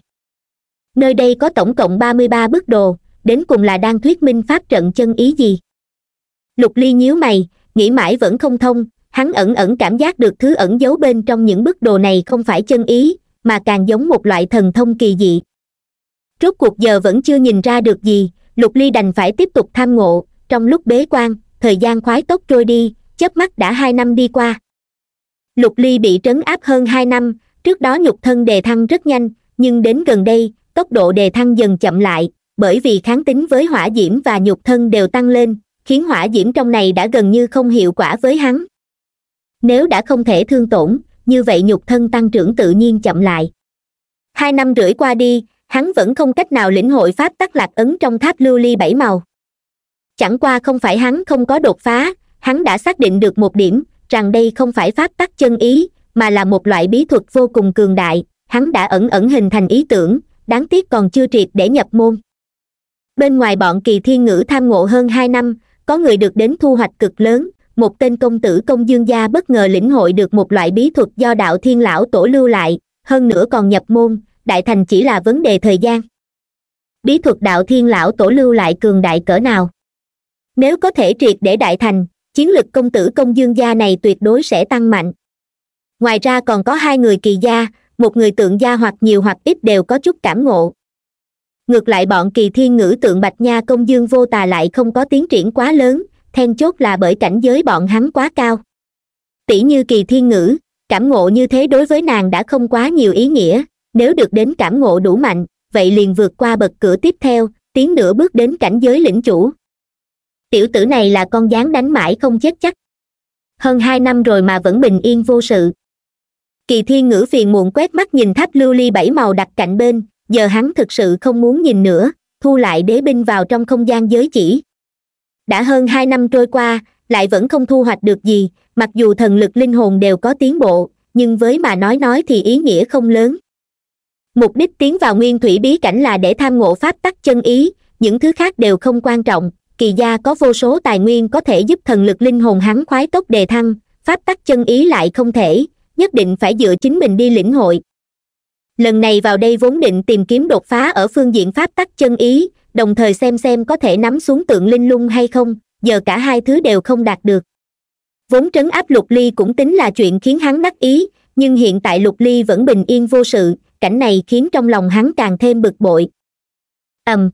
nơi đây có tổng cộng ba mươi ba bức đồ đến cùng là đang thuyết minh pháp trận chân ý gì lục ly nhíu mày nghĩ mãi vẫn không thông hắn ẩn ẩn cảm giác được thứ ẩn giấu bên trong những bức đồ này không phải chân ý mà càng giống một loại thần thông kỳ dị rốt cuộc giờ vẫn chưa nhìn ra được gì lục ly đành phải tiếp tục tham ngộ trong lúc bế quan thời gian khoái tốc trôi đi chớp mắt đã hai năm đi qua lục ly bị trấn áp hơn hai năm trước đó nhục thân đề thăng rất nhanh nhưng đến gần đây tốc độ đề thăng dần chậm lại bởi vì kháng tính với hỏa diễm và nhục thân đều tăng lên khiến hỏa diễm trong này đã gần như không hiệu quả với hắn nếu đã không thể thương tổn như vậy nhục thân tăng trưởng tự nhiên chậm lại hai năm rưỡi qua đi hắn vẫn không cách nào lĩnh hội pháp tắc lạc ấn trong tháp lưu ly bảy màu chẳng qua không phải hắn không có đột phá hắn đã xác định được một điểm rằng đây không phải pháp tắc chân ý mà là một loại bí thuật vô cùng cường đại hắn đã ẩn ẩn hình thành ý tưởng đáng tiếc còn chưa triệt để nhập môn bên ngoài bọn kỳ thiên ngữ tham ngộ hơn hai năm có người được đến thu hoạch cực lớn một tên công tử công dương gia bất ngờ lĩnh hội được một loại bí thuật do đạo thiên lão tổ lưu lại hơn nữa còn nhập môn đại thành chỉ là vấn đề thời gian bí thuật đạo thiên lão tổ lưu lại cường đại cỡ nào nếu có thể triệt để đại thành chiến lực công tử công dương gia này tuyệt đối sẽ tăng mạnh ngoài ra còn có hai người kỳ gia một người tượng gia hoặc nhiều hoặc ít đều có chút cảm ngộ ngược lại bọn kỳ thiên ngữ tượng bạch nha công dương vô tà lại không có tiến triển quá lớn then chốt là bởi cảnh giới bọn hắn quá cao tỷ như kỳ thiên ngữ cảm ngộ như thế đối với nàng đã không quá nhiều ý nghĩa nếu được đến cảm ngộ đủ mạnh vậy liền vượt qua bậc cửa tiếp theo tiến nửa bước đến cảnh giới lĩnh chủ tiểu tử này là con dáng đánh mãi không chết chắc hơn hai năm rồi mà vẫn bình yên vô sự kỳ thiên ngữ phiền muộn quét mắt nhìn tháp lưu ly bảy màu đặt cạnh bên giờ hắn thực sự không muốn nhìn nữa thu lại đế binh vào trong không gian giới chỉ đã hơn hai năm trôi qua lại vẫn không thu hoạch được gì mặc dù thần lực linh hồn đều có tiến bộ nhưng với mà nói nói thì ý nghĩa không lớn mục đích tiến vào nguyên thủy bí cảnh là để tham ngộ pháp tắc chân ý những thứ khác đều không quan trọng kỳ gia có vô số tài nguyên có thể giúp thần lực linh hồn hắn khoái tốc đề thăng pháp tắc chân ý lại không thể nhất định phải dựa chính mình đi lĩnh hội lần này vào đây vốn định tìm kiếm đột phá ở phương diện pháp tắc chân ý đồng thời xem xem có thể nắm xuống tượng linh lung hay không giờ cả hai thứ đều không đạt được vốn trấn áp lục ly cũng tính là chuyện khiến hắn đắc ý nhưng hiện tại lục ly vẫn bình yên vô sự cảnh này khiến trong lòng hắn càng thêm bực bội ầm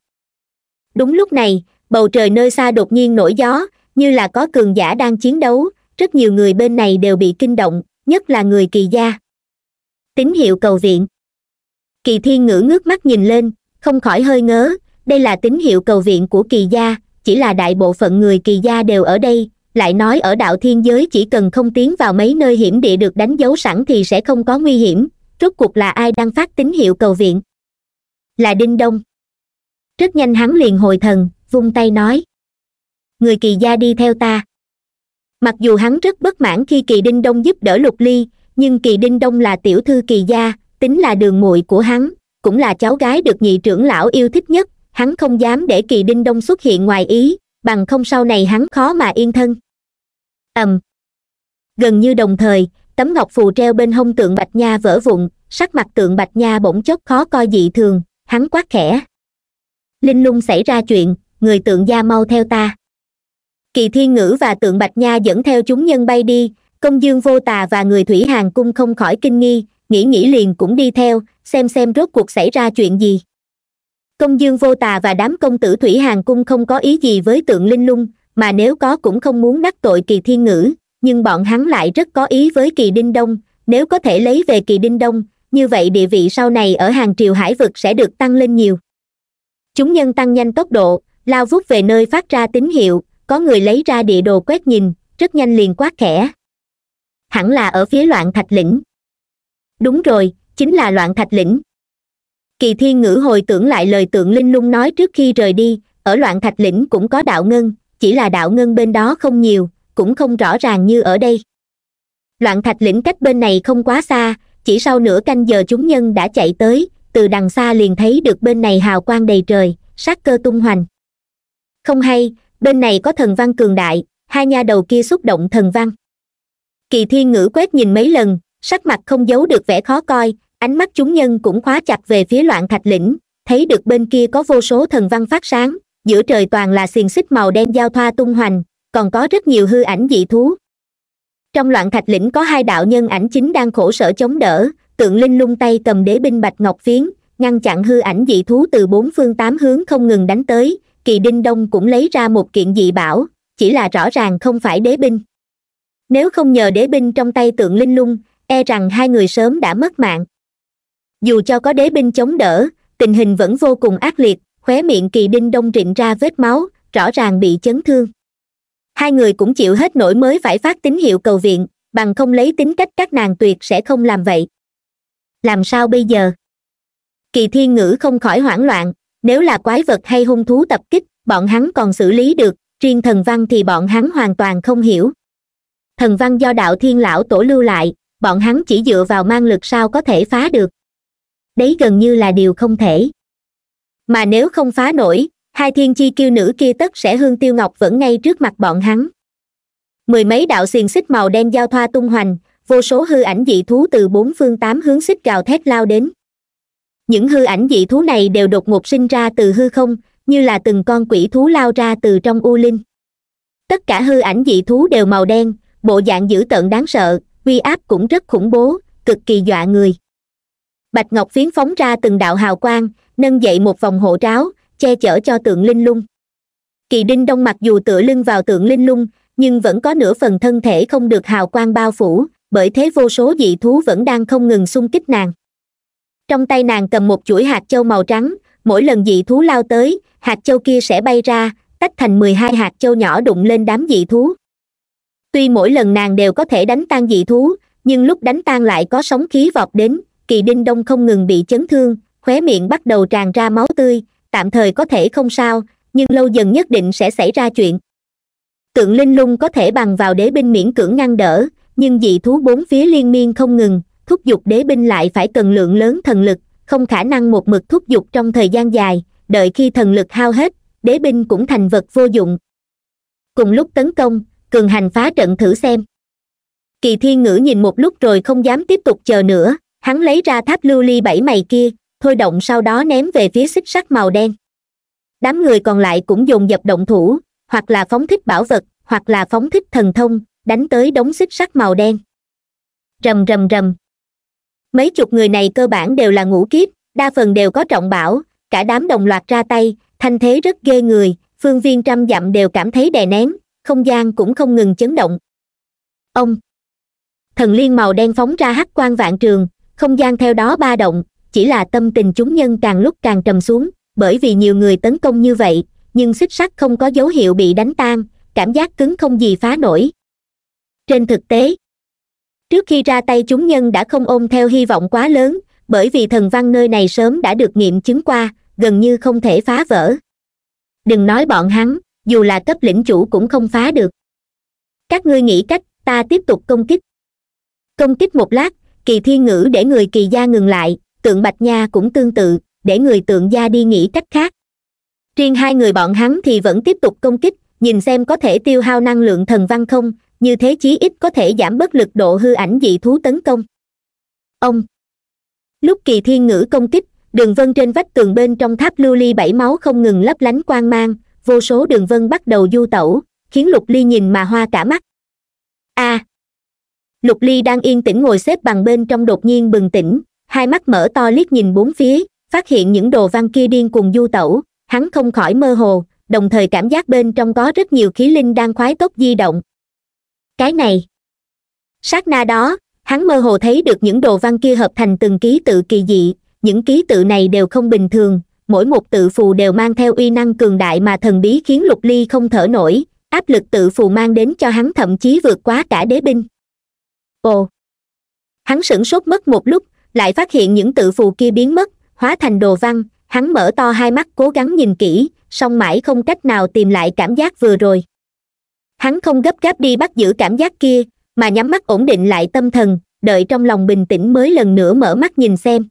đúng lúc này bầu trời nơi xa đột nhiên nổi gió như là có cường giả đang chiến đấu rất nhiều người bên này đều bị kinh động nhất là người kỳ gia tín hiệu cầu viện kỳ thiên ngữ ngước mắt nhìn lên không khỏi hơi ngớ đây là tín hiệu cầu viện của kỳ gia chỉ là đại bộ phận người kỳ gia đều ở đây lại nói ở đạo thiên giới chỉ cần không tiến vào mấy nơi hiểm địa được đánh dấu sẵn thì sẽ không có nguy hiểm rốt cuộc là ai đang phát tín hiệu cầu viện là đinh đông rất nhanh hắn liền hồi thần vung tay nói người kỳ gia đi theo ta mặc dù hắn rất bất mãn khi kỳ đinh đông giúp đỡ lục ly nhưng kỳ đinh đông là tiểu thư kỳ gia tính là đường muội của hắn cũng là cháu gái được nhị trưởng lão yêu thích nhất hắn không dám để kỳ đinh đông xuất hiện ngoài ý bằng không sau này hắn khó mà yên thân ầm um. gần như đồng thời tấm ngọc phù treo bên hông tượng bạch nha vỡ vụn sắc mặt tượng bạch nha bỗng chốc khó coi dị thường hắn quát khẽ linh lung xảy ra chuyện người tượng gia mau theo ta kỳ thiên ngữ và tượng bạch nha dẫn theo chúng nhân bay đi công dương vô tà và người thủy hàng cung không khỏi kinh nghi nghĩ nghĩ liền cũng đi theo xem xem rốt cuộc xảy ra chuyện gì công dương vô tà và đám công tử thủy hàng cung không có ý gì với tượng linh lung mà nếu có cũng không muốn đắc tội kỳ thiên ngữ nhưng bọn hắn lại rất có ý với kỳ đinh đông nếu có thể lấy về kỳ đinh đông như vậy địa vị sau này ở hàng triều hải vực sẽ được tăng lên nhiều chúng nhân tăng nhanh tốc độ lao vút về nơi phát ra tín hiệu có người lấy ra địa đồ quét nhìn rất nhanh liền quát khẽ hẳn là ở phía loạn thạch lĩnh đúng rồi chính là loạn thạch lĩnh kỳ thiên ngữ hồi tưởng lại lời tượng linh lung nói trước khi rời đi ở loạn thạch lĩnh cũng có đạo ngân chỉ là đạo ngân bên đó không nhiều cũng không rõ ràng như ở đây loạn thạch lĩnh cách bên này không quá xa chỉ sau nửa canh giờ chúng nhân đã chạy tới từ đằng xa liền thấy được bên này hào quang đầy trời sát cơ tung hoành không hay bên này có thần văn cường đại hai nha đầu kia xúc động thần văn kỳ thiên ngữ quét nhìn mấy lần sắc mặt không giấu được vẻ khó coi ánh mắt chúng nhân cũng khóa chặt về phía loạn thạch lĩnh thấy được bên kia có vô số thần văn phát sáng giữa trời toàn là xiềng xích màu đen giao thoa tung hoành còn có rất nhiều hư ảnh dị thú trong loạn thạch lĩnh có hai đạo nhân ảnh chính đang khổ sở chống đỡ tượng linh lung tay cầm đế binh bạch ngọc phiến ngăn chặn hư ảnh dị thú từ bốn phương tám hướng không ngừng đánh tới kỳ đinh đông cũng lấy ra một kiện dị bảo chỉ là rõ ràng không phải đế binh nếu không nhờ đế binh trong tay tượng linh lung e rằng hai người sớm đã mất mạng dù cho có đế binh chống đỡ tình hình vẫn vô cùng ác liệt khóe miệng kỳ đinh đông rịn ra vết máu rõ ràng bị chấn thương hai người cũng chịu hết nổi mới phải phát tín hiệu cầu viện bằng không lấy tính cách các nàng tuyệt sẽ không làm vậy làm sao bây giờ kỳ thiên ngữ không khỏi hoảng loạn nếu là quái vật hay hung thú tập kích bọn hắn còn xử lý được riêng thần văn thì bọn hắn hoàn toàn không hiểu thần văn do đạo thiên lão tổ lưu lại bọn hắn chỉ dựa vào mang lực sao có thể phá được đấy gần như là điều không thể mà nếu không phá nổi hai thiên chi kiêu nữ kia tất sẽ hương tiêu ngọc vẫn ngay trước mặt bọn hắn mười mấy đạo xiềng xích màu đen giao thoa tung hoành vô số hư ảnh dị thú từ bốn phương tám hướng xích gào thét lao đến những hư ảnh dị thú này đều đột ngột sinh ra từ hư không như là từng con quỷ thú lao ra từ trong u linh tất cả hư ảnh dị thú đều màu đen bộ dạng dữ tợn đáng sợ uy áp cũng rất khủng bố cực kỳ dọa người bạch ngọc phiến phóng ra từng đạo hào quang nâng dậy một vòng hộ ráo, che chở cho tượng linh lung kỳ đinh đông mặc dù tựa lưng vào tượng linh lung nhưng vẫn có nửa phần thân thể không được hào quang bao phủ bởi thế vô số dị thú vẫn đang không ngừng xung kích nàng trong tay nàng cầm một chuỗi hạt châu màu trắng mỗi lần dị thú lao tới hạt châu kia sẽ bay ra tách thành mười hai hạt châu nhỏ đụng lên đám dị thú tuy mỗi lần nàng đều có thể đánh tan dị thú nhưng lúc đánh tan lại có sóng khí vọt đến kỳ đinh đông không ngừng bị chấn thương khóe miệng bắt đầu tràn ra máu tươi tạm thời có thể không sao nhưng lâu dần nhất định sẽ xảy ra chuyện tượng linh lung có thể bằng vào đế binh miễn cưỡng ngăn đỡ nhưng dị thú bốn phía liên miên không ngừng thúc giục đế binh lại phải cần lượng lớn thần lực không khả năng một mực thúc giục trong thời gian dài đợi khi thần lực hao hết đế binh cũng thành vật vô dụng cùng lúc tấn công cường hành phá trận thử xem kỳ thiên ngữ nhìn một lúc rồi không dám tiếp tục chờ nữa hắn lấy ra tháp lưu ly bảy mày kia thôi động sau đó ném về phía xích sắt màu đen đám người còn lại cũng dồn dập động thủ hoặc là phóng thích bảo vật hoặc là phóng thích thần thông đánh tới đống xích sắt màu đen rầm rầm rầm mấy chục người này cơ bản đều là ngũ kiếp đa phần đều có trọng bảo cả đám đồng loạt ra tay thanh thế rất ghê người phương viên trăm dặm đều cảm thấy đè nén không gian cũng không ngừng chấn động ông thần liên màu đen phóng ra hắc quan vạn trường không gian theo đó ba động chỉ là tâm tình chúng nhân càng lúc càng trầm xuống bởi vì nhiều người tấn công như vậy nhưng xích sắt không có dấu hiệu bị đánh tan cảm giác cứng không gì phá nổi trên thực tế trước khi ra tay chúng nhân đã không ôm theo hy vọng quá lớn bởi vì thần văn nơi này sớm đã được nghiệm chứng qua gần như không thể phá vỡ đừng nói bọn hắn dù là cấp lĩnh chủ cũng không phá được các ngươi nghĩ cách ta tiếp tục công kích công kích một lát kỳ thiên ngữ để người kỳ gia ngừng lại tượng bạch nha cũng tương tự để người tượng gia đi nghĩ cách khác riêng hai người bọn hắn thì vẫn tiếp tục công kích nhìn xem có thể tiêu hao năng lượng thần văn không như thế chí ít có thể giảm bớt lực độ hư ảnh dị thú tấn công ông lúc kỳ thiên ngữ công kích đường vân trên vách tường bên trong tháp lưu ly bảy máu không ngừng lấp lánh quang mang vô số đường vân bắt đầu du tẩu khiến lục ly nhìn mà hoa cả mắt a à, lục ly đang yên tĩnh ngồi xếp bằng bên trong đột nhiên bừng tỉnh hai mắt mở to liếc nhìn bốn phía phát hiện những đồ văn kia điên cuồng du tẩu hắn không khỏi mơ hồ đồng thời cảm giác bên trong có rất nhiều khí linh đang khoái tốt di động cái này sát na đó hắn mơ hồ thấy được những đồ văn kia hợp thành từng ký tự kỳ dị những ký tự này đều không bình thường mỗi một tự phù đều mang theo uy năng cường đại mà thần bí khiến lục ly không thở nổi áp lực tự phù mang đến cho hắn thậm chí vượt quá cả đế binh ồ hắn sửng sốt mất một lúc lại phát hiện những tự phù kia biến mất hóa thành đồ văn hắn mở to hai mắt cố gắng nhìn kỹ song mãi không cách nào tìm lại cảm giác vừa rồi hắn không gấp gáp đi bắt giữ cảm giác kia mà nhắm mắt ổn định lại tâm thần đợi trong lòng bình tĩnh mới lần nữa mở mắt nhìn xem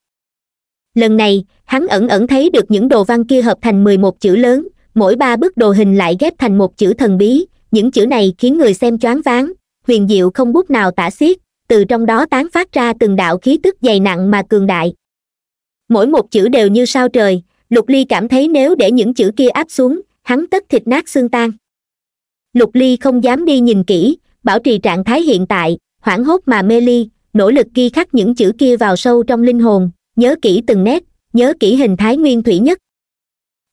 lần này hắn ẩn ẩn thấy được những đồ văn kia hợp thành mười một chữ lớn mỗi ba bức đồ hình lại ghép thành một chữ thần bí những chữ này khiến người xem choáng váng huyền diệu không bút nào tả xiết từ trong đó tán phát ra từng đạo khí tức dày nặng mà cường đại mỗi một chữ đều như sao trời lục ly cảm thấy nếu để những chữ kia áp xuống hắn tất thịt nát xương tan lục ly không dám đi nhìn kỹ bảo trì trạng thái hiện tại hoảng hốt mà mê ly nỗ lực ghi khắc những chữ kia vào sâu trong linh hồn nhớ kỹ từng nét nhớ kỹ hình thái nguyên thủy nhất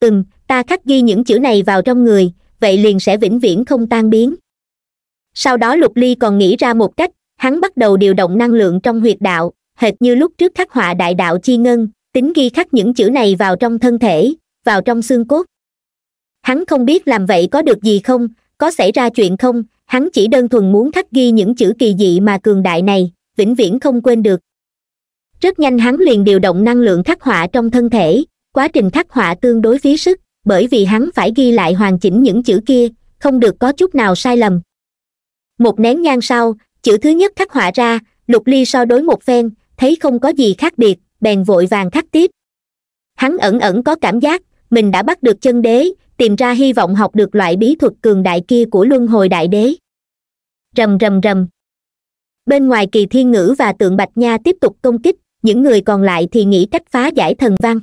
ừm ta khắc ghi những chữ này vào trong người vậy liền sẽ vĩnh viễn không tan biến sau đó lục ly còn nghĩ ra một cách hắn bắt đầu điều động năng lượng trong huyệt đạo hệt như lúc trước khắc họa đại đạo chi ngân tính ghi khắc những chữ này vào trong thân thể vào trong xương cốt hắn không biết làm vậy có được gì không có xảy ra chuyện không hắn chỉ đơn thuần muốn khắc ghi những chữ kỳ dị mà cường đại này vĩnh viễn không quên được rất nhanh hắn liền điều động năng lượng khắc họa trong thân thể quá trình khắc họa tương đối phí sức bởi vì hắn phải ghi lại hoàn chỉnh những chữ kia không được có chút nào sai lầm một nén nhang sau chữ thứ nhất khắc họa ra lục ly so đối một phen thấy không có gì khác biệt bèn vội vàng khắc tiếp hắn ẩn ẩn có cảm giác mình đã bắt được chân đế tìm ra hy vọng học được loại bí thuật cường đại kia của luân hồi đại đế rầm rầm rầm bên ngoài kỳ thiên ngữ và tượng bạch nha tiếp tục công kích những người còn lại thì nghĩ cách phá giải thần văn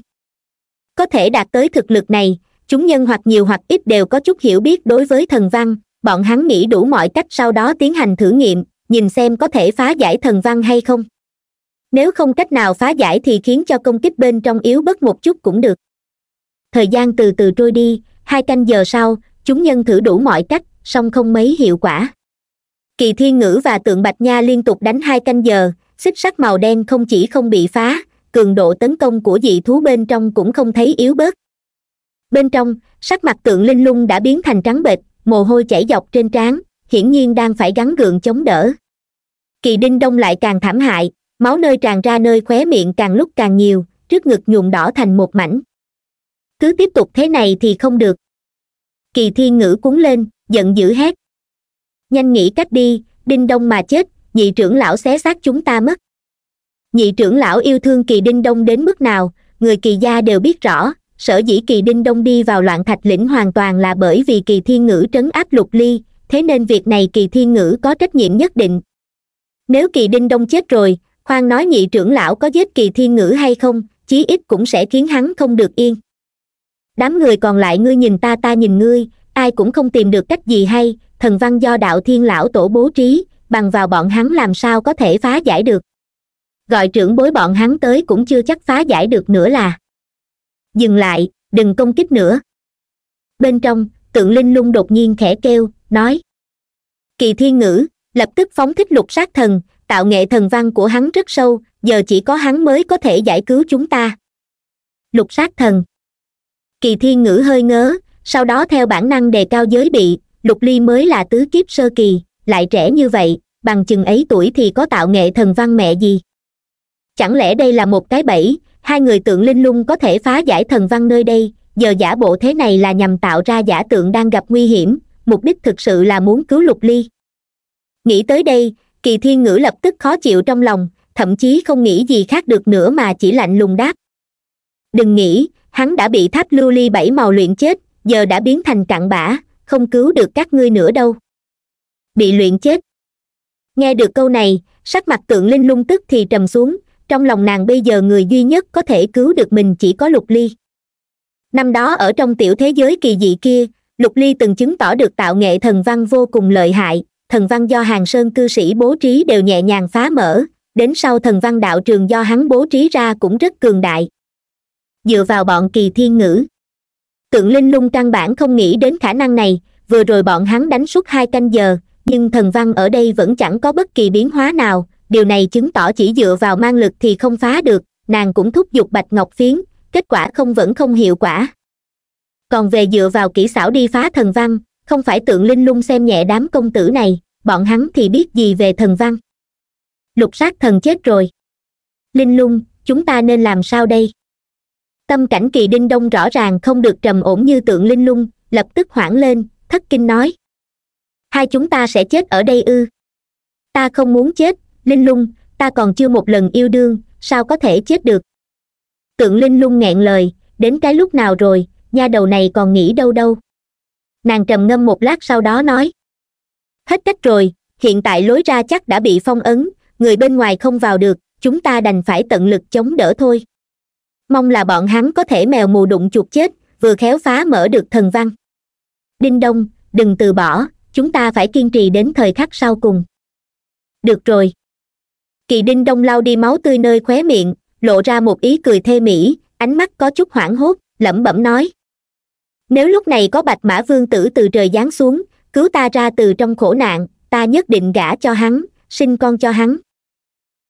có thể đạt tới thực lực này chúng nhân hoặc nhiều hoặc ít đều có chút hiểu biết đối với thần văn bọn hắn nghĩ đủ mọi cách sau đó tiến hành thử nghiệm nhìn xem có thể phá giải thần văn hay không nếu không cách nào phá giải thì khiến cho công kích bên trong yếu bất một chút cũng được thời gian từ từ trôi đi hai canh giờ sau chúng nhân thử đủ mọi cách song không mấy hiệu quả kỳ thiên ngữ và tượng bạch nha liên tục đánh hai canh giờ xích sắt màu đen không chỉ không bị phá cường độ tấn công của dị thú bên trong cũng không thấy yếu bớt bên trong sắc mặt tượng linh lung đã biến thành trắng bệch mồ hôi chảy dọc trên trán hiển nhiên đang phải gắn gượng chống đỡ kỳ đinh đông lại càng thảm hại máu nơi tràn ra nơi khóe miệng càng lúc càng nhiều trước ngực nhuộm đỏ thành một mảnh cứ tiếp tục thế này thì không được kỳ thiên ngữ cuốn lên giận dữ hét nhanh nghĩ cách đi đinh đông mà chết nhị trưởng lão xé xác chúng ta mất nhị trưởng lão yêu thương kỳ đinh đông đến mức nào người kỳ gia đều biết rõ sở dĩ kỳ đinh đông đi vào loạn thạch lĩnh hoàn toàn là bởi vì kỳ thiên ngữ trấn áp lục ly thế nên việc này kỳ thiên ngữ có trách nhiệm nhất định nếu kỳ đinh đông chết rồi khoan nói nhị trưởng lão có giết kỳ thiên ngữ hay không chí ít cũng sẽ khiến hắn không được yên đám người còn lại ngươi nhìn ta ta nhìn ngươi ai cũng không tìm được cách gì hay thần văn do đạo thiên lão tổ bố trí bằng vào bọn hắn làm sao có thể phá giải được gọi trưởng bối bọn hắn tới cũng chưa chắc phá giải được nữa là dừng lại đừng công kích nữa bên trong tượng linh lung đột nhiên khẽ kêu nói kỳ thiên ngữ lập tức phóng thích lục sát thần tạo nghệ thần văn của hắn rất sâu giờ chỉ có hắn mới có thể giải cứu chúng ta lục sát thần kỳ thiên ngữ hơi ngớ sau đó theo bản năng đề cao giới bị lục ly mới là tứ kiếp sơ kỳ lại trẻ như vậy bằng chừng ấy tuổi thì có tạo nghệ thần văn mẹ gì chẳng lẽ đây là một cái bẫy hai người tượng linh lung có thể phá giải thần văn nơi đây giờ giả bộ thế này là nhằm tạo ra giả tượng đang gặp nguy hiểm mục đích thực sự là muốn cứu lục ly nghĩ tới đây kỳ thiên ngữ lập tức khó chịu trong lòng thậm chí không nghĩ gì khác được nữa mà chỉ lạnh lùng đáp đừng nghĩ hắn đã bị tháp lưu ly bảy màu luyện chết giờ đã biến thành cặn bã không cứu được các ngươi nữa đâu bị luyện chết nghe được câu này sắc mặt tượng linh lung tức thì trầm xuống trong lòng nàng bây giờ người duy nhất có thể cứu được mình chỉ có lục ly năm đó ở trong tiểu thế giới kỳ dị kia lục ly từng chứng tỏ được tạo nghệ thần văn vô cùng lợi hại thần văn do hàng sơn cư sĩ bố trí đều nhẹ nhàng phá mở đến sau thần văn đạo trường do hắn bố trí ra cũng rất cường đại dựa vào bọn kỳ thiên ngữ tượng linh lung căn bản không nghĩ đến khả năng này vừa rồi bọn hắn đánh suốt hai canh giờ nhưng thần văn ở đây vẫn chẳng có bất kỳ biến hóa nào điều này chứng tỏ chỉ dựa vào mang lực thì không phá được nàng cũng thúc giục bạch ngọc phiến kết quả không vẫn không hiệu quả còn về dựa vào kỹ xảo đi phá thần văn không phải tượng linh lung xem nhẹ đám công tử này bọn hắn thì biết gì về thần văn lục sát thần chết rồi linh lung chúng ta nên làm sao đây tâm cảnh kỳ đinh đông rõ ràng không được trầm ổn như tượng linh lung lập tức hoảng lên thất kinh nói hai chúng ta sẽ chết ở đây ư ta không muốn chết linh lung ta còn chưa một lần yêu đương sao có thể chết được tượng linh lung nghẹn lời đến cái lúc nào rồi nha đầu này còn nghĩ đâu đâu nàng trầm ngâm một lát sau đó nói hết cách rồi hiện tại lối ra chắc đã bị phong ấn người bên ngoài không vào được chúng ta đành phải tận lực chống đỡ thôi mong là bọn hắn có thể mèo mù đụng chuột chết vừa khéo phá mở được thần văn đinh đông đừng từ bỏ chúng ta phải kiên trì đến thời khắc sau cùng được rồi kỳ đinh đông lau đi máu tươi nơi khóe miệng lộ ra một ý cười thê mỹ ánh mắt có chút hoảng hốt lẩm bẩm nói nếu lúc này có bạch mã vương tử từ trời giáng xuống cứu ta ra từ trong khổ nạn ta nhất định gả cho hắn sinh con cho hắn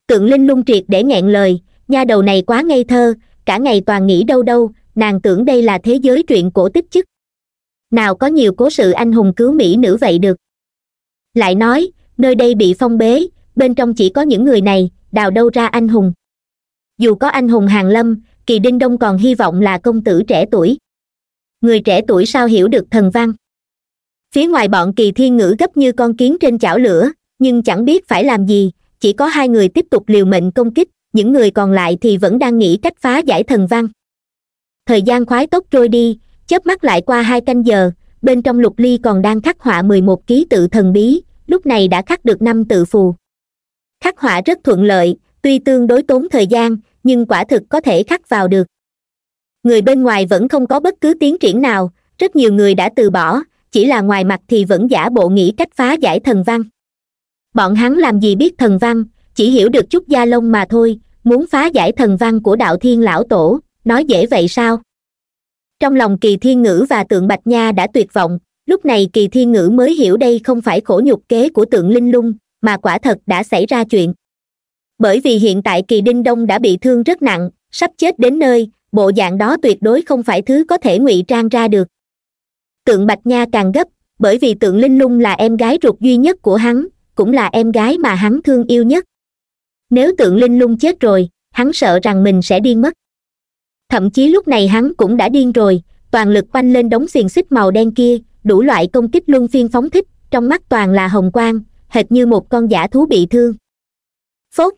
tượng linh lung triệt để nghẹn lời nha đầu này quá ngây thơ cả ngày toàn nghĩ đâu đâu nàng tưởng đây là thế giới truyện cổ tích chức nào có nhiều cố sự anh hùng cứu mỹ nữ vậy được lại nói nơi đây bị phong bế bên trong chỉ có những người này đào đâu ra anh hùng dù có anh hùng hàng lâm kỳ đinh đông còn hy vọng là công tử trẻ tuổi người trẻ tuổi sao hiểu được thần văn phía ngoài bọn kỳ thiên ngữ gấp như con kiến trên chảo lửa nhưng chẳng biết phải làm gì chỉ có hai người tiếp tục liều mệnh công kích những người còn lại thì vẫn đang nghĩ cách phá giải thần văn thời gian khoái tốc trôi đi chớp mắt lại qua hai canh giờ bên trong lục ly còn đang khắc họa mười một ký tự thần bí lúc này đã khắc được năm tự phù khắc họa rất thuận lợi tuy tương đối tốn thời gian nhưng quả thực có thể khắc vào được người bên ngoài vẫn không có bất cứ tiến triển nào rất nhiều người đã từ bỏ chỉ là ngoài mặt thì vẫn giả bộ nghĩ cách phá giải thần văn bọn hắn làm gì biết thần văn chỉ hiểu được chút gia lông mà thôi muốn phá giải thần văn của đạo thiên lão tổ nói dễ vậy sao trong lòng kỳ thiên ngữ và tượng bạch nha đã tuyệt vọng lúc này kỳ thiên ngữ mới hiểu đây không phải khổ nhục kế của tượng linh lung mà quả thật đã xảy ra chuyện bởi vì hiện tại kỳ đinh đông đã bị thương rất nặng sắp chết đến nơi bộ dạng đó tuyệt đối không phải thứ có thể ngụy trang ra được tượng bạch nha càng gấp bởi vì tượng linh lung là em gái ruột duy nhất của hắn cũng là em gái mà hắn thương yêu nhất nếu tượng linh lung chết rồi hắn sợ rằng mình sẽ điên mất thậm chí lúc này hắn cũng đã điên rồi toàn lực quanh lên đống xiềng xích màu đen kia đủ loại công kích luân phiên phóng thích trong mắt toàn là hồng quang hệt như một con giả thú bị thương phốt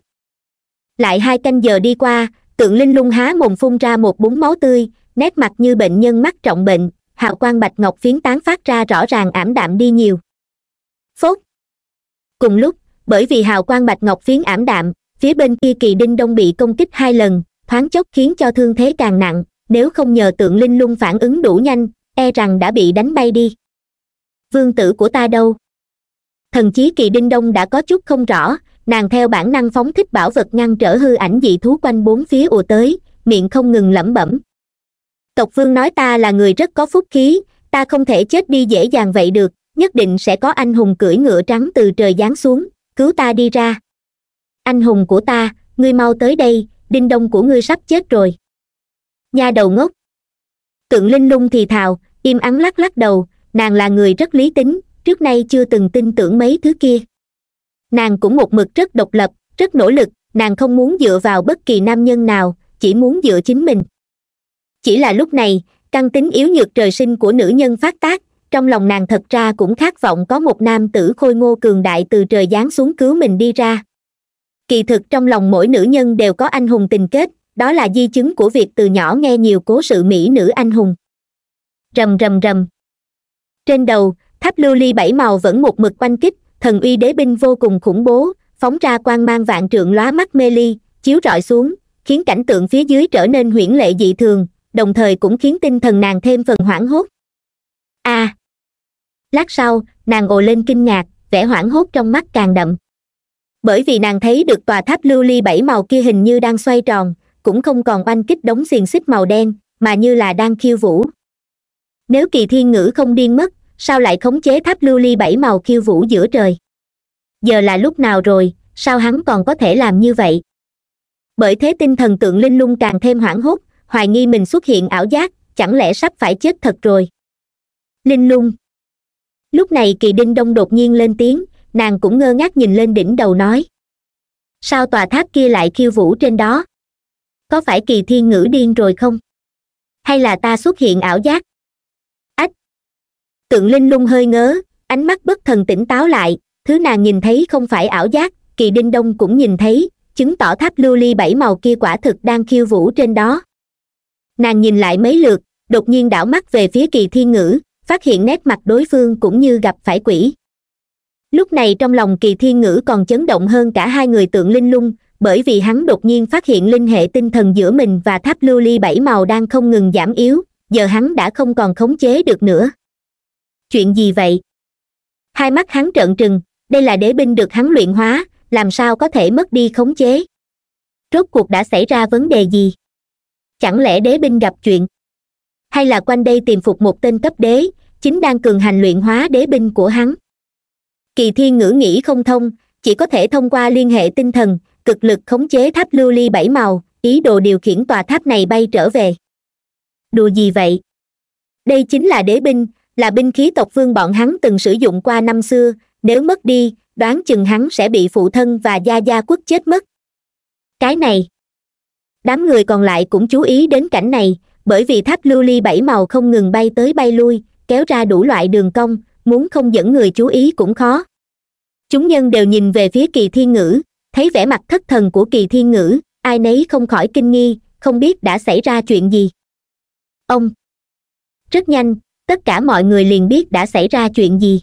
lại hai canh giờ đi qua tượng linh lung há mồm phun ra một búng máu tươi nét mặt như bệnh nhân mắc trọng bệnh hào quang bạch ngọc phiến tán phát ra rõ ràng ảm đạm đi nhiều phốt cùng lúc bởi vì hào quang bạch ngọc phiến ảm đạm phía bên kia kỳ đinh đông bị công kích hai lần thoáng chốc khiến cho thương thế càng nặng nếu không nhờ tượng linh lung phản ứng đủ nhanh e rằng đã bị đánh bay đi vương tử của ta đâu thần chí kỳ đinh đông đã có chút không rõ nàng theo bản năng phóng thích bảo vật ngăn trở hư ảnh dị thú quanh bốn phía ùa tới miệng không ngừng lẩm bẩm tộc vương nói ta là người rất có phúc khí ta không thể chết đi dễ dàng vậy được nhất định sẽ có anh hùng cưỡi ngựa trắng từ trời giáng xuống cứu ta đi ra anh hùng của ta ngươi mau tới đây đinh đông của ngươi sắp chết rồi nha đầu ngốc tượng linh lung thì thào im ắng lắc lắc đầu nàng là người rất lý tính trước nay chưa từng tin tưởng mấy thứ kia nàng cũng một mực rất độc lập rất nỗ lực nàng không muốn dựa vào bất kỳ nam nhân nào chỉ muốn dựa chính mình chỉ là lúc này căn tính yếu nhược trời sinh của nữ nhân phát tác trong lòng nàng thật ra cũng khát vọng có một nam tử khôi ngô cường đại từ trời giáng xuống cứu mình đi ra kỳ thực trong lòng mỗi nữ nhân đều có anh hùng tình kết đó là di chứng của việc từ nhỏ nghe nhiều cố sự mỹ nữ anh hùng rầm rầm rầm trên đầu tháp lưu ly bảy màu vẫn một mực quanh kích thần uy đế binh vô cùng khủng bố phóng ra quang mang vạn trượng lóa mắt mê ly chiếu rọi xuống khiến cảnh tượng phía dưới trở nên huyễn lệ dị thường đồng thời cũng khiến tinh thần nàng thêm phần hoảng hốt a à. lát sau nàng ồ lên kinh ngạc vẻ hoảng hốt trong mắt càng đậm bởi vì nàng thấy được tòa tháp lưu ly bảy màu kia hình như đang xoay tròn cũng không còn oanh kích đống xiềng xích màu đen mà như là đang khiêu vũ nếu kỳ thiên ngữ không điên mất sao lại khống chế tháp lưu ly bảy màu khiêu vũ giữa trời giờ là lúc nào rồi sao hắn còn có thể làm như vậy bởi thế tinh thần tượng linh lung càng thêm hoảng hốt hoài nghi mình xuất hiện ảo giác chẳng lẽ sắp phải chết thật rồi linh lung lúc này kỳ đinh đông đột nhiên lên tiếng nàng cũng ngơ ngác nhìn lên đỉnh đầu nói sao tòa tháp kia lại khiêu vũ trên đó có phải kỳ thiên ngữ điên rồi không hay là ta xuất hiện ảo giác ách tượng linh lung hơi ngớ ánh mắt bất thần tỉnh táo lại thứ nàng nhìn thấy không phải ảo giác kỳ đinh đông cũng nhìn thấy chứng tỏ tháp lưu ly bảy màu kia quả thực đang khiêu vũ trên đó nàng nhìn lại mấy lượt đột nhiên đảo mắt về phía kỳ thiên ngữ phát hiện nét mặt đối phương cũng như gặp phải quỷ lúc này trong lòng kỳ thiên ngữ còn chấn động hơn cả hai người tượng linh lung bởi vì hắn đột nhiên phát hiện linh hệ tinh thần giữa mình và tháp lưu ly bảy màu đang không ngừng giảm yếu giờ hắn đã không còn khống chế được nữa chuyện gì vậy hai mắt hắn trợn trừng đây là đế binh được hắn luyện hóa làm sao có thể mất đi khống chế rốt cuộc đã xảy ra vấn đề gì chẳng lẽ đế binh gặp chuyện hay là quanh đây tìm phục một tên cấp đế chính đang cường hành luyện hóa đế binh của hắn kỳ thiên ngữ nghĩ không thông chỉ có thể thông qua liên hệ tinh thần cực lực khống chế tháp lưu ly bảy màu ý đồ điều khiển tòa tháp này bay trở về đùa gì vậy đây chính là đế binh là binh khí tộc vương bọn hắn từng sử dụng qua năm xưa nếu mất đi đoán chừng hắn sẽ bị phụ thân và gia gia quốc chết mất cái này đám người còn lại cũng chú ý đến cảnh này bởi vì tháp lưu ly bảy màu không ngừng bay tới bay lui kéo ra đủ loại đường cong muốn không dẫn người chú ý cũng khó chúng nhân đều nhìn về phía kỳ thiên ngữ thấy vẻ mặt thất thần của kỳ thiên ngữ ai nấy không khỏi kinh nghi không biết đã xảy ra chuyện gì ông rất nhanh tất cả mọi người liền biết đã xảy ra chuyện gì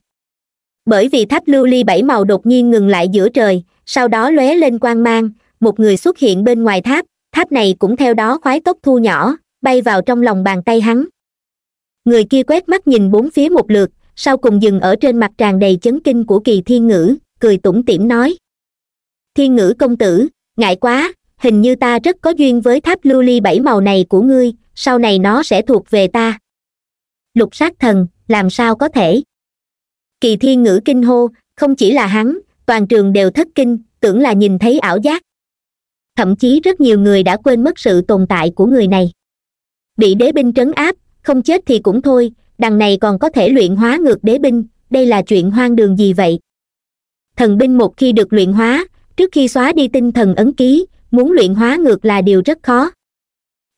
bởi vì tháp lưu ly bảy màu đột nhiên ngừng lại giữa trời sau đó lóe lên quang mang một người xuất hiện bên ngoài tháp tháp này cũng theo đó khoái tốc thu nhỏ bay vào trong lòng bàn tay hắn người kia quét mắt nhìn bốn phía một lượt sau cùng dừng ở trên mặt tràn đầy chấn kinh của kỳ thiên ngữ cười tủm tỉm nói thiên ngữ công tử ngại quá hình như ta rất có duyên với tháp lưu ly bảy màu này của ngươi sau này nó sẽ thuộc về ta lục sát thần làm sao có thể kỳ thiên ngữ kinh hô không chỉ là hắn toàn trường đều thất kinh tưởng là nhìn thấy ảo giác thậm chí rất nhiều người đã quên mất sự tồn tại của người này bị đế binh trấn áp không chết thì cũng thôi đằng này còn có thể luyện hóa ngược đế binh đây là chuyện hoang đường gì vậy thần binh một khi được luyện hóa trước khi xóa đi tinh thần ấn ký muốn luyện hóa ngược là điều rất khó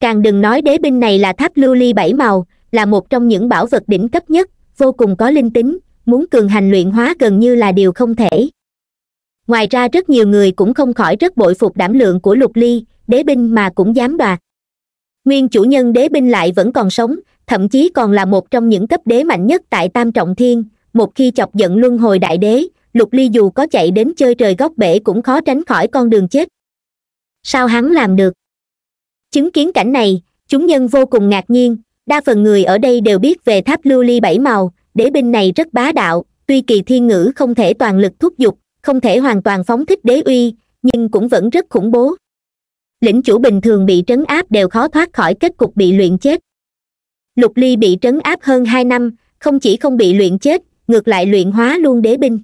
càng đừng nói đế binh này là tháp lưu ly bảy màu là một trong những bảo vật đỉnh cấp nhất vô cùng có linh tính muốn cường hành luyện hóa gần như là điều không thể ngoài ra rất nhiều người cũng không khỏi rất bội phục đảm lượng của lục ly đế binh mà cũng dám đoạt nguyên chủ nhân đế binh lại vẫn còn sống thậm chí còn là một trong những cấp đế mạnh nhất tại tam trọng thiên một khi chọc giận luân hồi đại đế lục ly dù có chạy đến chơi trời góc bể cũng khó tránh khỏi con đường chết sao hắn làm được chứng kiến cảnh này chúng nhân vô cùng ngạc nhiên đa phần người ở đây đều biết về tháp lưu ly bảy màu đế binh này rất bá đạo tuy kỳ thiên ngữ không thể toàn lực thúc giục không thể hoàn toàn phóng thích đế uy nhưng cũng vẫn rất khủng bố lĩnh chủ bình thường bị trấn áp đều khó thoát khỏi kết cục bị luyện chết lục ly bị trấn áp hơn hai năm không chỉ không bị luyện chết ngược lại luyện hóa luôn đế binh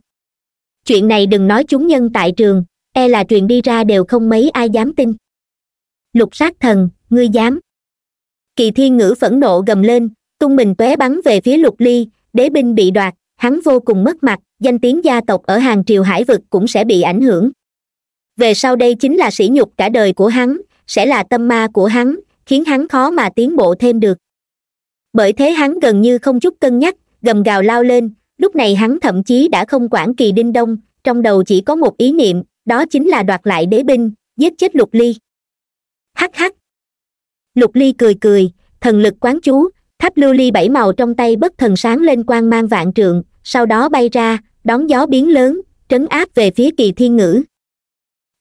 chuyện này đừng nói chúng nhân tại trường e là truyền đi ra đều không mấy ai dám tin lục sát thần ngươi dám kỳ thiên ngữ phẫn nộ gầm lên tung mình tóe bắn về phía lục ly đế binh bị đoạt hắn vô cùng mất mặt danh tiếng gia tộc ở hàng triều hải vực cũng sẽ bị ảnh hưởng về sau đây chính là sỉ nhục cả đời của hắn sẽ là tâm ma của hắn khiến hắn khó mà tiến bộ thêm được bởi thế hắn gần như không chút cân nhắc gầm gào lao lên lúc này hắn thậm chí đã không quản kỳ đinh đông trong đầu chỉ có một ý niệm đó chính là đoạt lại đế binh giết chết lục ly hắc hắc lục ly cười cười thần lực quán chú tháp lưu ly bảy màu trong tay bất thần sáng lên quang mang vạn trượng sau đó bay ra đón gió biến lớn trấn áp về phía kỳ thiên ngữ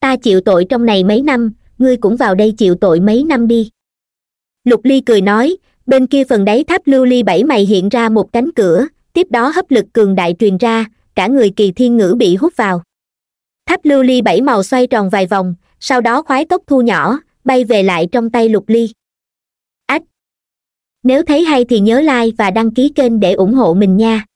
ta chịu tội trong này mấy năm ngươi cũng vào đây chịu tội mấy năm đi lục ly cười nói bên kia phần đáy tháp lưu ly bảy mày hiện ra một cánh cửa tiếp đó hấp lực cường đại truyền ra cả người kỳ thiên ngữ bị hút vào tháp lưu ly bảy màu xoay tròn vài vòng sau đó khoái tốc thu nhỏ bay về lại trong tay lục ly ách nếu thấy hay thì nhớ like và đăng ký kênh để ủng hộ mình nha